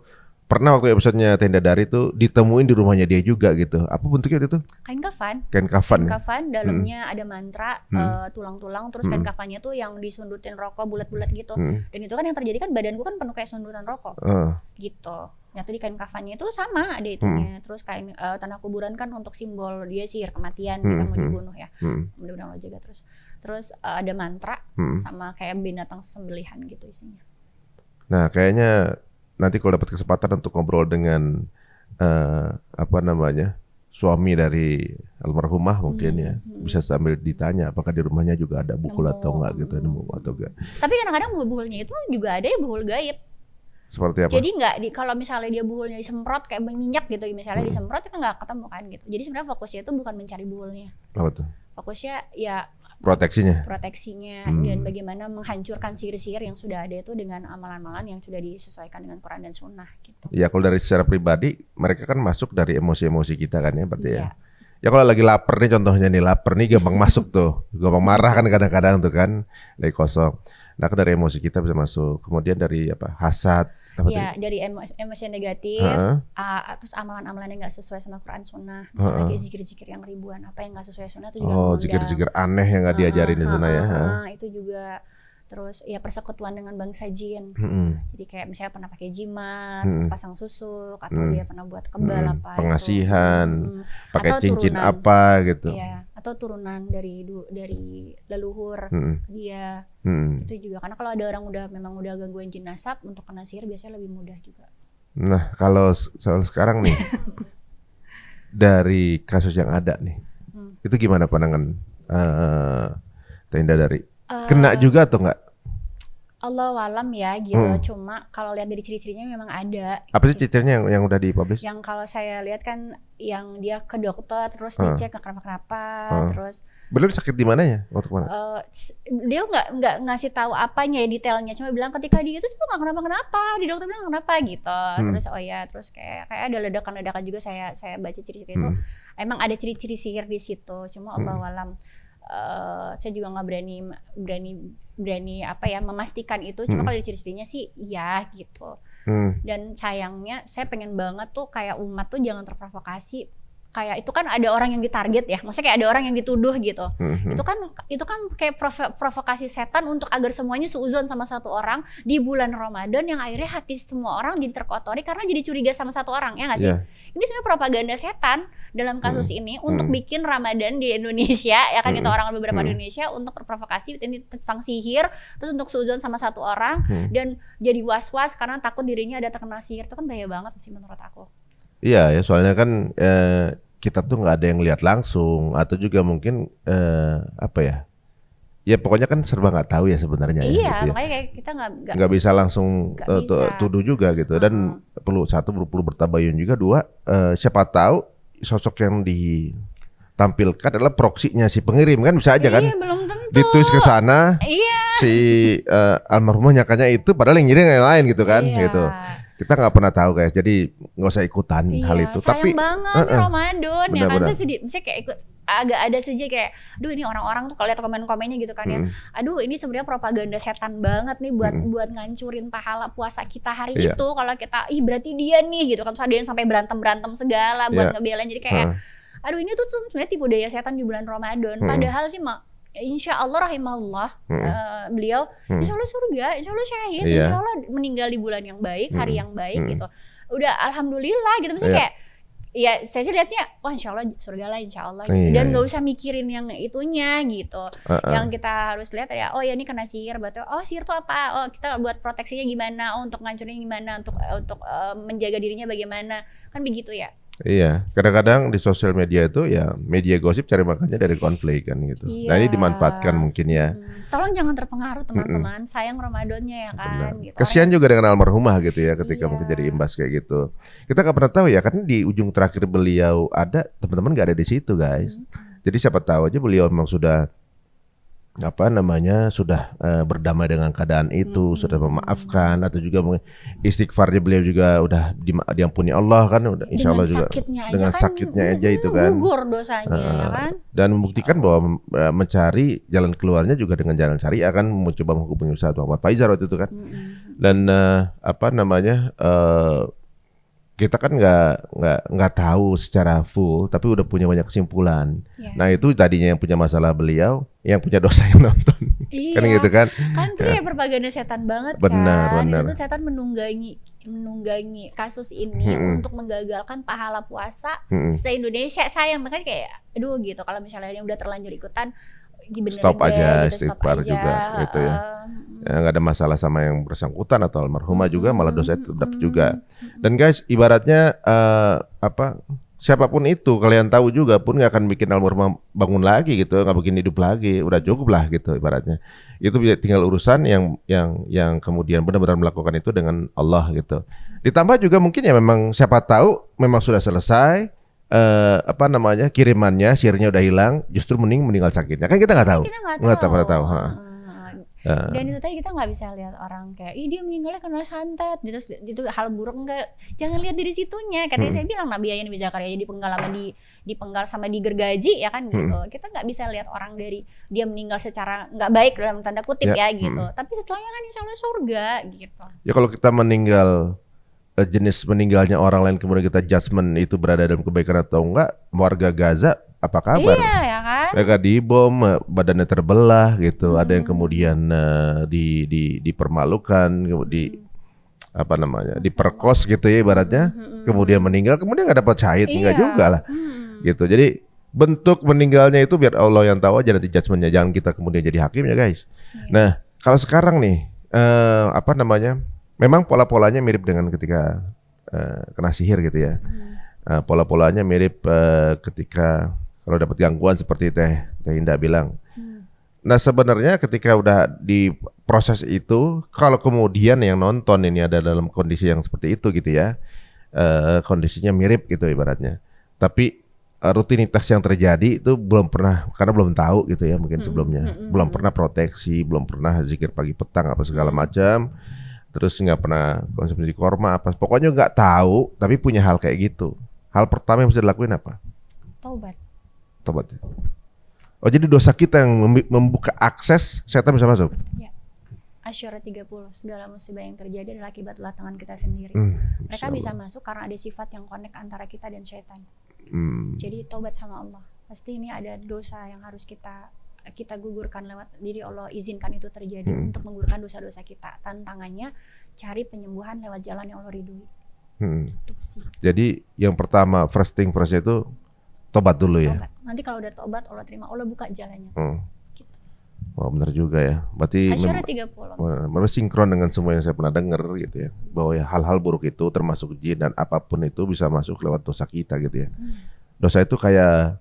pernah waktu episodenya Tenda Dari tuh ditemuin di rumahnya dia juga gitu. Apa bentuknya itu? Kain kafan. Kain kafan. Ya? Kain kafan, dalamnya hmm. ada mantra, hmm. Eh, tulang-tulang, hmm. uh, tulang terus hmm. kain kafannya tuh yang disundutin rokok bulat-bulat gitu. Hmm. Dan itu kan yang terjadi kan badanku kan penuh kayak sundutan rokok. Uh. Gitu. Nyatu di kain kafannya itu sama ada itunya. Hmm. Terus kain uh, tanah kuburan kan untuk simbol dia sih kematian, hmm. kita mau hmm, hmm. dibunuh ya. Hmm. Mudah-mudahan lo jaga terus. Terus uh, ada mantra hmm. sama kayak binatang sembelihan gitu isinya. Nah, kayaknya nanti kalau dapat kesempatan untuk ngobrol dengan uh, apa namanya suami dari almarhumah mungkin ya hmm, hmm. bisa sambil ditanya apakah di rumahnya juga ada buhul oh. atau enggak gitu nemu atau enggak. Tapi kadang-kadang buhulnya itu juga ada ya buhul gaib. Seperti apa? Jadi enggak di kalau misalnya dia buhulnya disemprot kayak minyak gitu misalnya hmm. disemprot itu enggak ketemu kan gitu. Jadi sebenarnya fokusnya itu bukan mencari buhulnya. Apa tuh? Fokusnya ya proteksinya proteksinya hmm. dan bagaimana menghancurkan sihir-sihir yang sudah ada itu dengan amalan-amalan yang sudah disesuaikan dengan Quran dan Sunnah gitu. Ya kalau dari secara pribadi mereka kan masuk dari emosi-emosi kita kan ya berarti ya. ya. Ya kalau lagi lapar nih contohnya nih lapar nih gampang masuk tuh, gampang marah kan kadang-kadang tuh kan dari kosong. Nah dari emosi kita bisa masuk. Kemudian dari apa hasad, ya dari emosi negatif, uh-huh. uh, terus amalan-amalan yang nggak sesuai sama Quran Sunnah, misalnya uh-huh. kayak zikir-zikir yang ribuan, apa yang nggak sesuai Sunnah itu juga. Oh, zikir-zikir aneh yang nggak diajarin uh-huh. di dunia uh-huh. ya. Uh-huh. Itu juga terus ya persekutuan dengan bangsa jin hmm. jadi kayak misalnya pernah pakai jimat hmm. pasang susuk atau hmm. dia pernah buat kebal hmm. apa pengasihan pakai atau cincin turunan, apa gitu ya atau turunan dari dari leluhur hmm. dia hmm. itu juga karena kalau ada orang udah memang udah gangguan jin nasab untuk kena sihir biasanya lebih mudah juga nah kalau soal sekarang nih [LAUGHS] dari kasus yang ada nih hmm. itu gimana pandangan uh, Tenda dari Eh, kena juga atau enggak? Allah walam ya gitu. Hmm. Cuma kalau lihat dari ciri-cirinya memang ada. Apa sih gitu. ciri-cirinya yang yang udah dipublish? Yang kalau saya lihat kan yang dia ke dokter terus hmm. dicek kenapa-kenapa hmm. terus Belum sakit di mananya? Waktu mana? Uh, eh, dia nggak nggak ngasih tahu apanya ya detailnya, cuma bilang ketika dia itu cuma nggak kenapa kenapa, di dokter bilang kenapa gitu. Hmm. Terus oh ya, terus kayak kayak ada ledakan-ledakan juga saya saya baca ciri-ciri hmm. itu emang ada ciri-ciri sihir di situ, cuma hmm. Allah hmm. walam uh, saya juga nggak berani berani berani apa ya memastikan itu cuma hmm. kalau ciri-cirinya sih iya gitu hmm. dan sayangnya saya pengen banget tuh kayak umat tuh jangan terprovokasi kayak itu kan ada orang yang ditarget ya, maksudnya kayak ada orang yang dituduh gitu. Mm-hmm. Itu kan itu kan kayak provo- provokasi setan untuk agar semuanya seuzon sama satu orang di bulan Ramadan yang akhirnya hati semua orang jadi terkotori karena jadi curiga sama satu orang ya nggak sih? Yeah. Ini sebenarnya propaganda setan dalam kasus mm-hmm. ini untuk mm-hmm. bikin Ramadan di Indonesia ya kan mm-hmm. itu orang beberapa mm-hmm. di Indonesia untuk provokasi ini tentang sihir terus untuk seuzon sama satu orang mm-hmm. dan jadi was-was karena takut dirinya ada terkena sihir itu kan bahaya banget sih menurut aku. Iya ya soalnya kan eh, kita tuh nggak ada yang lihat langsung atau juga mungkin eh, apa ya ya pokoknya kan serba nggak tahu ya sebenarnya ya, iya ya, gitu ya. makanya kayak kita nggak nggak bisa langsung gak uh, eh, bisa. tuduh juga gitu dan uh-uh. perlu satu perlu, perlu bertabayun juga dua uh, siapa tahu sosok yang ditampilkan adalah proksinya si pengirim kan bisa aja kan iya, belum tentu. ditulis ke sana iya. si uh, almarhumah nyakanya itu padahal yang ngirim yang lain gitu kan iya. gitu kita nggak pernah tahu guys jadi nggak usah ikutan iya, hal itu sayang tapi banget uh -uh. Ramadan ya kan saya sedih saya kayak ikut agak ada saja kayak aduh ini orang-orang tuh kalau lihat komen-komennya gitu kan ya aduh ini sebenarnya propaganda setan banget nih buat hmm. buat ngancurin pahala puasa kita hari yeah. itu kalau kita ih berarti dia nih gitu kan terus ada sampai berantem-berantem segala buat yeah. ngebelain jadi kayak hmm. aduh ini tuh sebenarnya tipu daya setan di bulan Ramadan hmm. padahal sih mak insya Allah rahimahullah hmm. uh, beliau hmm. insya Allah surga insya Allah syahid yeah. insya Allah meninggal di bulan yang baik hmm. hari yang baik hmm. gitu udah alhamdulillah gitu maksudnya yeah. kayak ya saya sih lihatnya wah insya Allah surga lah insya Allah gitu. Yeah. dan iya. nggak usah mikirin yang itunya gitu uh -uh. yang kita harus lihat ya oh ya ini kena sihir berarti oh sihir tuh apa oh kita buat proteksinya gimana oh untuk ngancurin gimana untuk eh, untuk uh, menjaga dirinya bagaimana kan begitu ya Iya, kadang-kadang di sosial media itu ya media gosip cari makannya dari konflik kan gitu. Iya. Nah ini iya. dimanfaatkan mungkin ya. Hmm, tolong jangan terpengaruh teman-teman, mm -mm. sayang Ramadannya ya kan. Benar. Gitu. Kesian juga dengan almarhumah gitu ya ketika iya. mungkin jadi imbas kayak gitu. Kita nggak pernah tahu ya kan di ujung terakhir beliau ada teman-teman nggak ada di situ guys. Hmm. Jadi siapa tahu aja beliau memang sudah apa namanya sudah uh, berdamai dengan keadaan itu hmm. sudah memaafkan atau juga istighfarnya beliau juga udah di, diampuni Allah kan udah insya Allah juga sakitnya dengan kan aja sakitnya kan, aja itu kan dosanya uh, ya eh, kan dan membuktikan bahwa eh, mencari jalan keluarnya juga dengan jalan syariah kan mencoba menghubungi Ustaz Muhammad Faizar waktu itu kan hmm. dan uh, apa namanya uh, kita kan nggak nggak nggak tahu secara full tapi udah punya banyak kesimpulan yeah. nah itu tadinya yang punya masalah beliau yang punya dosa yang nonton iya. kan gitu kan kan itu ya propaganda setan banget benar, kan benar. itu setan menunggangi menunggangi kasus ini hmm. untuk menggagalkan pahala puasa hmm. se Indonesia sayang makanya kayak aduh gitu kalau misalnya yang udah terlanjur ikutan Iya, stop aja gitu, istighfar stop aja. juga gitu ya. ya nggak ya, ada masalah sama yang bersangkutan atau almarhumah juga malah hmm, dosa tetap hmm, juga hmm, dan guys ibaratnya uh, apa siapapun itu kalian tahu juga pun nggak akan bikin almarhumah bangun lagi gitu nggak bikin hidup lagi udah cukup lah gitu ibaratnya itu tinggal urusan yang yang yang kemudian benar-benar melakukan itu dengan Allah gitu ditambah juga mungkin ya memang siapa tahu memang sudah selesai eh, apa namanya kirimannya sirnya udah hilang justru mending meninggal sakitnya kan kita nggak tahu kita nggak tahu nggak tahu, Ha. Uh. Dan itu tadi kita nggak bisa lihat orang kayak, ih dia meninggalnya karena santet, gitu, itu hal buruk enggak. Jangan lihat dari situnya. Katanya hmm. saya bilang Nabi Ayan bisa karya jadi penggal sama di dipenggal sama digergaji ya kan gitu. Hmm. Kita nggak bisa lihat orang dari dia meninggal secara nggak baik dalam tanda kutip ya, ya gitu. Hmm. Tapi setelahnya kan insya Allah surga gitu. Ya kalau kita meninggal Eh, jenis meninggalnya orang lain kemudian kita judgement itu berada dalam kebaikan atau enggak warga Gaza apa kabar iya ya kan mereka dibom eh, badannya terbelah gitu hmm. ada yang hmm. kemudian uh, di, di dipermalukan di apa namanya diperkos gitu ya ibaratnya hmm. hmm, hmm. kemudian meninggal kemudian nggak dapat cahit iya. enggak juga lah hmm. gitu jadi bentuk meninggalnya itu biar Allah yang tahu aja nanti judgementnya jangan kita kemudian jadi hakim ya guys iya. nah kalau sekarang nih uh, apa namanya memang pola-polanya mirip dengan ketika uh, kena sihir gitu ya. Uh, pola-polanya mirip uh, ketika kalau dapat gangguan seperti teh teh Indah bilang. Hmm. Nah sebenarnya ketika udah di proses itu, kalau kemudian yang nonton ini ada dalam kondisi yang seperti itu gitu ya, uh, kondisinya mirip gitu ibaratnya. Tapi rutinitas yang terjadi itu belum pernah karena belum tahu gitu ya mungkin hmm, sebelumnya, hmm, belum pernah proteksi, belum pernah zikir pagi petang apa segala macam terus nggak pernah konsumsi korma apa pokoknya nggak tahu tapi punya hal kayak gitu hal pertama yang bisa dilakuin apa tobat tobat oh jadi dosa kita yang membuka akses setan bisa masuk ya. Asyura 30 segala musibah yang terjadi adalah akibat ulah tangan kita sendiri hmm, mereka bisa masuk karena ada sifat yang connect antara kita dan syaitan. hmm. jadi tobat sama Allah pasti ini ada dosa yang harus kita kita gugurkan lewat diri Allah izinkan itu terjadi hmm. untuk menggugurkan dosa-dosa kita tantangannya cari penyembuhan lewat jalan yang Allah ridhoi hmm. jadi yang pertama first thing first itu tobat dulu ya. tobat. ya nanti kalau udah tobat Allah terima Allah buka jalannya hmm. Wah gitu. Wah benar juga ya. Berarti menurut sinkron dengan semua yang saya pernah dengar gitu ya. Bahwa ya hal-hal buruk itu termasuk jin dan apapun itu bisa masuk lewat dosa kita gitu ya. Hmm. Dosa itu kayak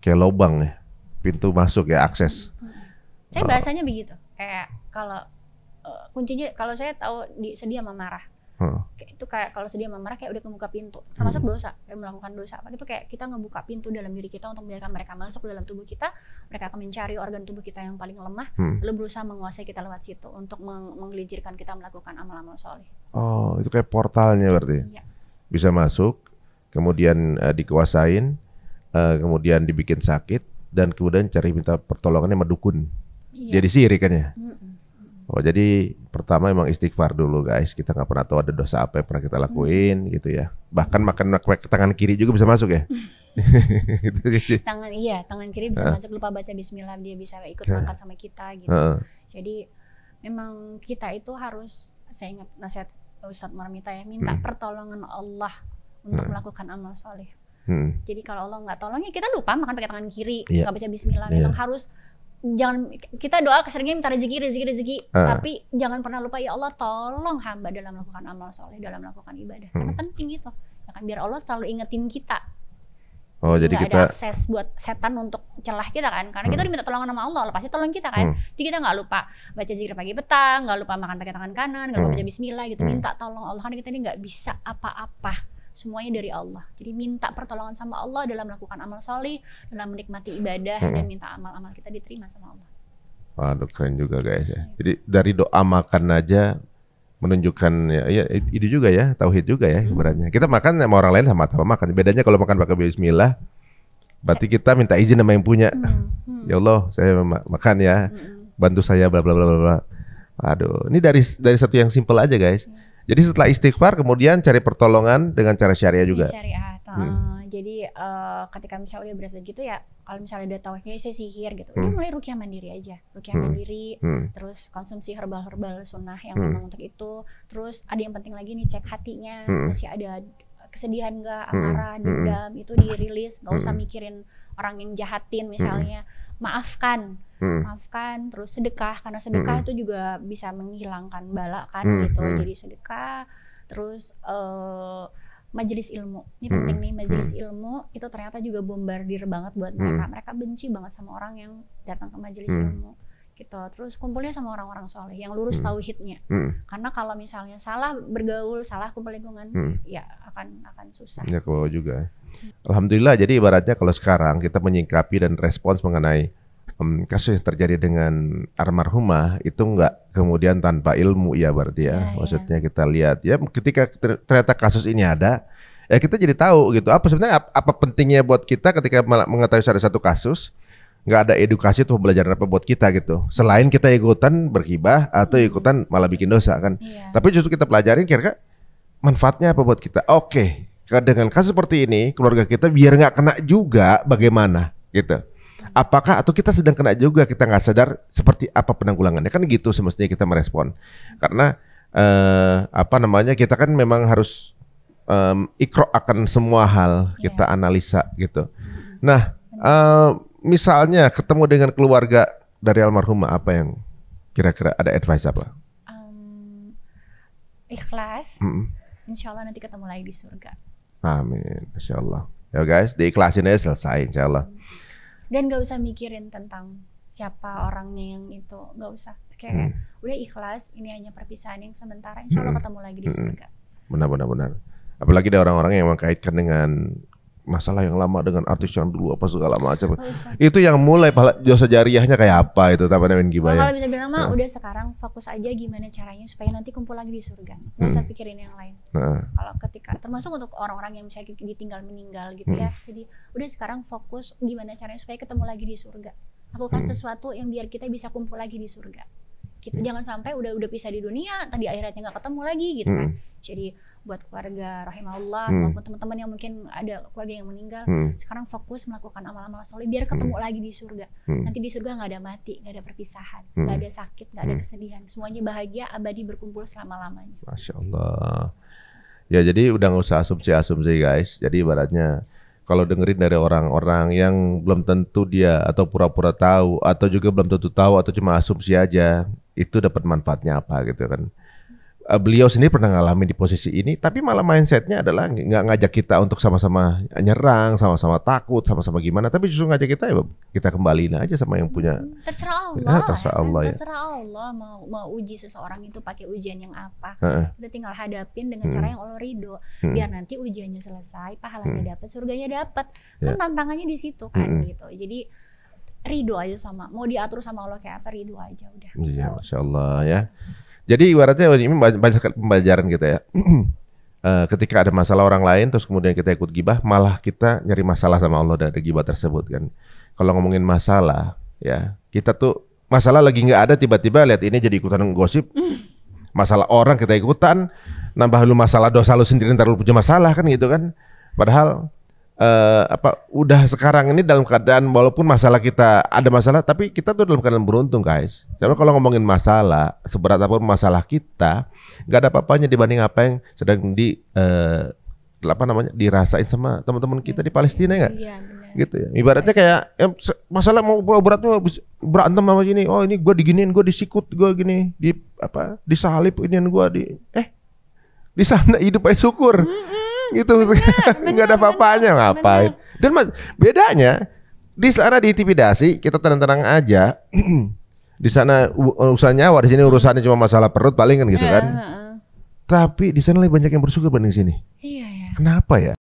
kayak lubang ya pintu masuk ya akses. Saya nah. bahasanya begitu. Kayak kalau uh, kuncinya kalau saya tahu di, sedia sama marah. Hmm. itu kayak kalau sedia sama marah kayak udah membuka pintu termasuk hmm. dosa kayak melakukan dosa apa itu kayak kita ngebuka pintu dalam diri kita untuk biarkan mereka masuk dalam tubuh kita mereka akan mencari organ tubuh kita yang paling lemah hmm. lalu berusaha menguasai kita lewat situ untuk meng menggelincirkan kita melakukan amal-amal soleh oh itu kayak portalnya berarti ya. bisa masuk kemudian uh, dikuasain uh, kemudian dibikin sakit dan kemudian cari minta pertolongannya sama dukun. Iya. Jadi sirik kan ya. Oh jadi pertama emang istighfar dulu guys. Kita nggak pernah tahu ada dosa apa yang pernah kita lakuin hmm. gitu ya. Bahkan makan ke tangan kiri juga bisa masuk ya. [LAUGHS] [LAUGHS] tangan iya tangan kiri bisa uh. masuk lupa baca Bismillah dia bisa ikut uh. makan sama kita gitu. Uh. Jadi memang kita itu harus saya ingat nasihat Ustadz Marmita ya minta hmm. pertolongan Allah untuk hmm. melakukan amal soleh. Hmm. Jadi kalau Allah nggak tolong ya kita lupa makan pakai tangan kiri, iya. nggak yeah. baca Bismillah. Memang yeah. harus jangan kita doa keseringnya minta rezeki rezeki rezeki uh. tapi jangan pernah lupa ya Allah tolong hamba dalam melakukan amal soleh dalam melakukan ibadah hmm. karena penting itu ya kan biar Allah selalu ingetin kita Oh, jadi gak kita ada akses buat setan untuk celah kita kan, karena hmm. kita diminta tolong sama Allah, pasti tolong kita kan. Hmm. Jadi kita nggak lupa baca zikir pagi petang, nggak lupa makan pakai tangan kanan, nggak lupa hmm. baca Bismillah gitu, hmm. minta tolong Allah karena kita ini nggak bisa apa-apa semuanya dari Allah. Jadi minta pertolongan sama Allah dalam melakukan amal soleh, dalam menikmati ibadah hmm. dan minta amal-amal kita diterima sama Allah. Waduh keren juga guys ya. Iya. Jadi dari doa makan aja menunjukkan ya, ya ide juga ya, tauhid juga ya hmm. Kita makan sama orang lain sama sama makan. Bedanya kalau makan pakai bismillah berarti iya. kita minta izin sama yang punya. Hmm. Hmm. Ya Allah, saya makan ya. Hmm. Bantu saya bla bla bla bla. Aduh, ini dari dari satu yang simple aja guys. Hmm jadi setelah istighfar kemudian cari pertolongan dengan cara syariah juga. Iya, syariah. Hmm. Eh, jadi uh, ketika misalnya udah berat gitu ya, kalau misalnya udah tauhidnya saya sihir gitu, hmm. ini ya mulai rukyah mandiri aja, rukyah hmm. mandiri, hmm. terus konsumsi herbal-herbal sunnah yang hmm. memang untuk itu, terus ada yang penting lagi nih cek hatinya hmm. masih ada kesedihan nggak, hmm. amarah, hmm. dendam hmm. itu dirilis, Gak usah mikirin orang yang jahatin hmm. misalnya. Hmm maafkan hmm. maafkan terus sedekah karena sedekah hmm. itu juga bisa menghilangkan bala kan hmm. gitu hmm. jadi sedekah terus uh, majelis ilmu ini hmm. penting nih majelis hmm. ilmu itu ternyata juga bombardir banget buat hmm. mereka hmm. mereka benci banget sama orang yang datang ke majelis hmm. ilmu gitu terus kumpulnya sama orang-orang soleh yang lurus hmm. tauhidnya hmm. karena kalau misalnya salah bergaul salah kumpul lingkungan hmm. ya akan akan susah ya kalau juga hmm. alhamdulillah jadi ibaratnya kalau sekarang kita menyingkapi dan respons mengenai um, kasus yang terjadi dengan almarhumah itu enggak kemudian tanpa ilmu ya berarti ya, ya, ya. maksudnya ya. kita lihat ya ketika ternyata kasus ini ada ya kita jadi tahu gitu apa sebenarnya apa, apa pentingnya buat kita ketika mengetahui ada satu kasus nggak ada edukasi atau pembelajaran apa buat kita gitu. Selain kita ikutan berkibah atau ikutan malah bikin dosa kan. Iya. Tapi justru kita pelajarin kira-kira manfaatnya apa buat kita. Oke, dengan kasus seperti ini keluarga kita biar nggak kena juga bagaimana gitu. Apakah atau kita sedang kena juga kita nggak sadar seperti apa penanggulangannya kan gitu semestinya kita merespon karena eh, apa namanya kita kan memang harus eh, ikro akan semua hal iya. kita analisa gitu. Nah. Eh, misalnya ketemu dengan keluarga dari almarhumah apa yang kira-kira ada advice apa? Um, ikhlas. Mm -mm. Insya Allah nanti ketemu lagi di surga. Amin, Insya Allah. Ya guys, diikhlasin aja selesai Insya Allah. Dan gak usah mikirin tentang siapa orangnya yang itu, gak usah. Kayak hmm. udah ikhlas, ini hanya perpisahan yang sementara. Insya Allah hmm. ketemu lagi di surga. Benar, benar, benar. Apalagi ada orang-orang yang mengkaitkan dengan masalah yang lama dengan artis yang dulu apa segala macam. Itu yang mulai pahala dosa jariahnya kayak apa itu tapi namanya gimana? Kalau ya? bisa bilang mah udah sekarang fokus aja gimana caranya supaya nanti kumpul lagi di surga. Enggak usah hmm. pikirin yang lain. Nah. Kalau ketika termasuk untuk orang-orang yang misalnya ditinggal meninggal gitu ya, hmm. ya. Jadi udah sekarang fokus gimana caranya supaya ketemu lagi di surga. Lakukan hmm. sesuatu yang biar kita bisa kumpul lagi di surga. Gitu. Hmm. Jangan sampai udah udah pisah di dunia, tadi akhiratnya nggak ketemu lagi gitu kan. Hmm. Jadi buat keluarga rahimahullah hmm. maupun teman-teman yang mungkin ada keluarga yang meninggal hmm. sekarang fokus melakukan amal-amal soleh biar ketemu hmm. lagi di surga hmm. nanti di surga nggak ada mati nggak ada perpisahan hmm. nggak hmm. ada sakit nggak ada hmm. kesedihan semuanya bahagia abadi berkumpul selama lamanya masya allah ya jadi udah nggak usah asumsi-asumsi guys jadi ibaratnya kalau dengerin dari orang-orang yang belum tentu dia atau pura-pura tahu atau juga belum tentu tahu atau cuma asumsi aja itu dapat manfaatnya apa gitu kan Eh, beliau sendiri pernah ngalamin di posisi ini, tapi malah mindsetnya adalah nggak ngajak kita untuk sama-sama nyerang, sama-sama takut, sama-sama gimana, tapi justru ngajak kita ya kita kembaliin aja sama yang punya. Hmm, terserah ya, Allah. Ya, terserah Allah ya. Terserah Allah mau mau uji seseorang itu pakai ujian yang apa, uh -uh. kita tinggal hadapin dengan hmm. cara yang Allah ridho, hmm. biar nanti ujiannya selesai, pahalanya hmm. dapat, surganya dapat, kan yeah. tantangannya di situ kan hmm. gitu. Jadi ridho aja sama mau diatur sama Allah kayak apa ridho aja udah. Iya, masya Allah ya. Jadi ibaratnya ini banyak pembelajaran kita ya. [CLEARS THROAT] Eh, ketika ada masalah orang lain terus kemudian kita ikut gibah malah kita nyari masalah sama Allah dari gibah tersebut kan kalau ngomongin masalah ya kita tuh masalah lagi nggak ada tiba-tiba lihat ini jadi ikutan gosip [LAUGHS] masalah orang kita ikutan nambah lu masalah dosa lu sendiri ntar lu punya masalah kan gitu kan padahal uh, apa udah sekarang ini dalam keadaan walaupun masalah kita ada masalah tapi kita tuh dalam keadaan beruntung guys. Karena kalau ngomongin masalah seberat apapun masalah kita nggak ada apa-apanya dibanding apa yang sedang di uh, apa namanya dirasain sama teman-teman kita di Palestina ya iya, gitu ya. Ibaratnya kayak ya, masalah mau beratnya berantem sama gini. Oh ini gue diginiin, gue disikut, gue gini di apa disalib ini gue di eh di sana hidup aja syukur gitu [LAUGHS] nggak ada apa-apanya ngapain dan mas, bedanya di sana diintimidasi kita tenang-tenang aja [CLEARS THROAT] di sana urusannya nyawa di sini urusannya cuma masalah perut paling gitu iya, kan gitu kan tapi di sana lebih banyak yang bersyukur banding sini iya yeah, kenapa ya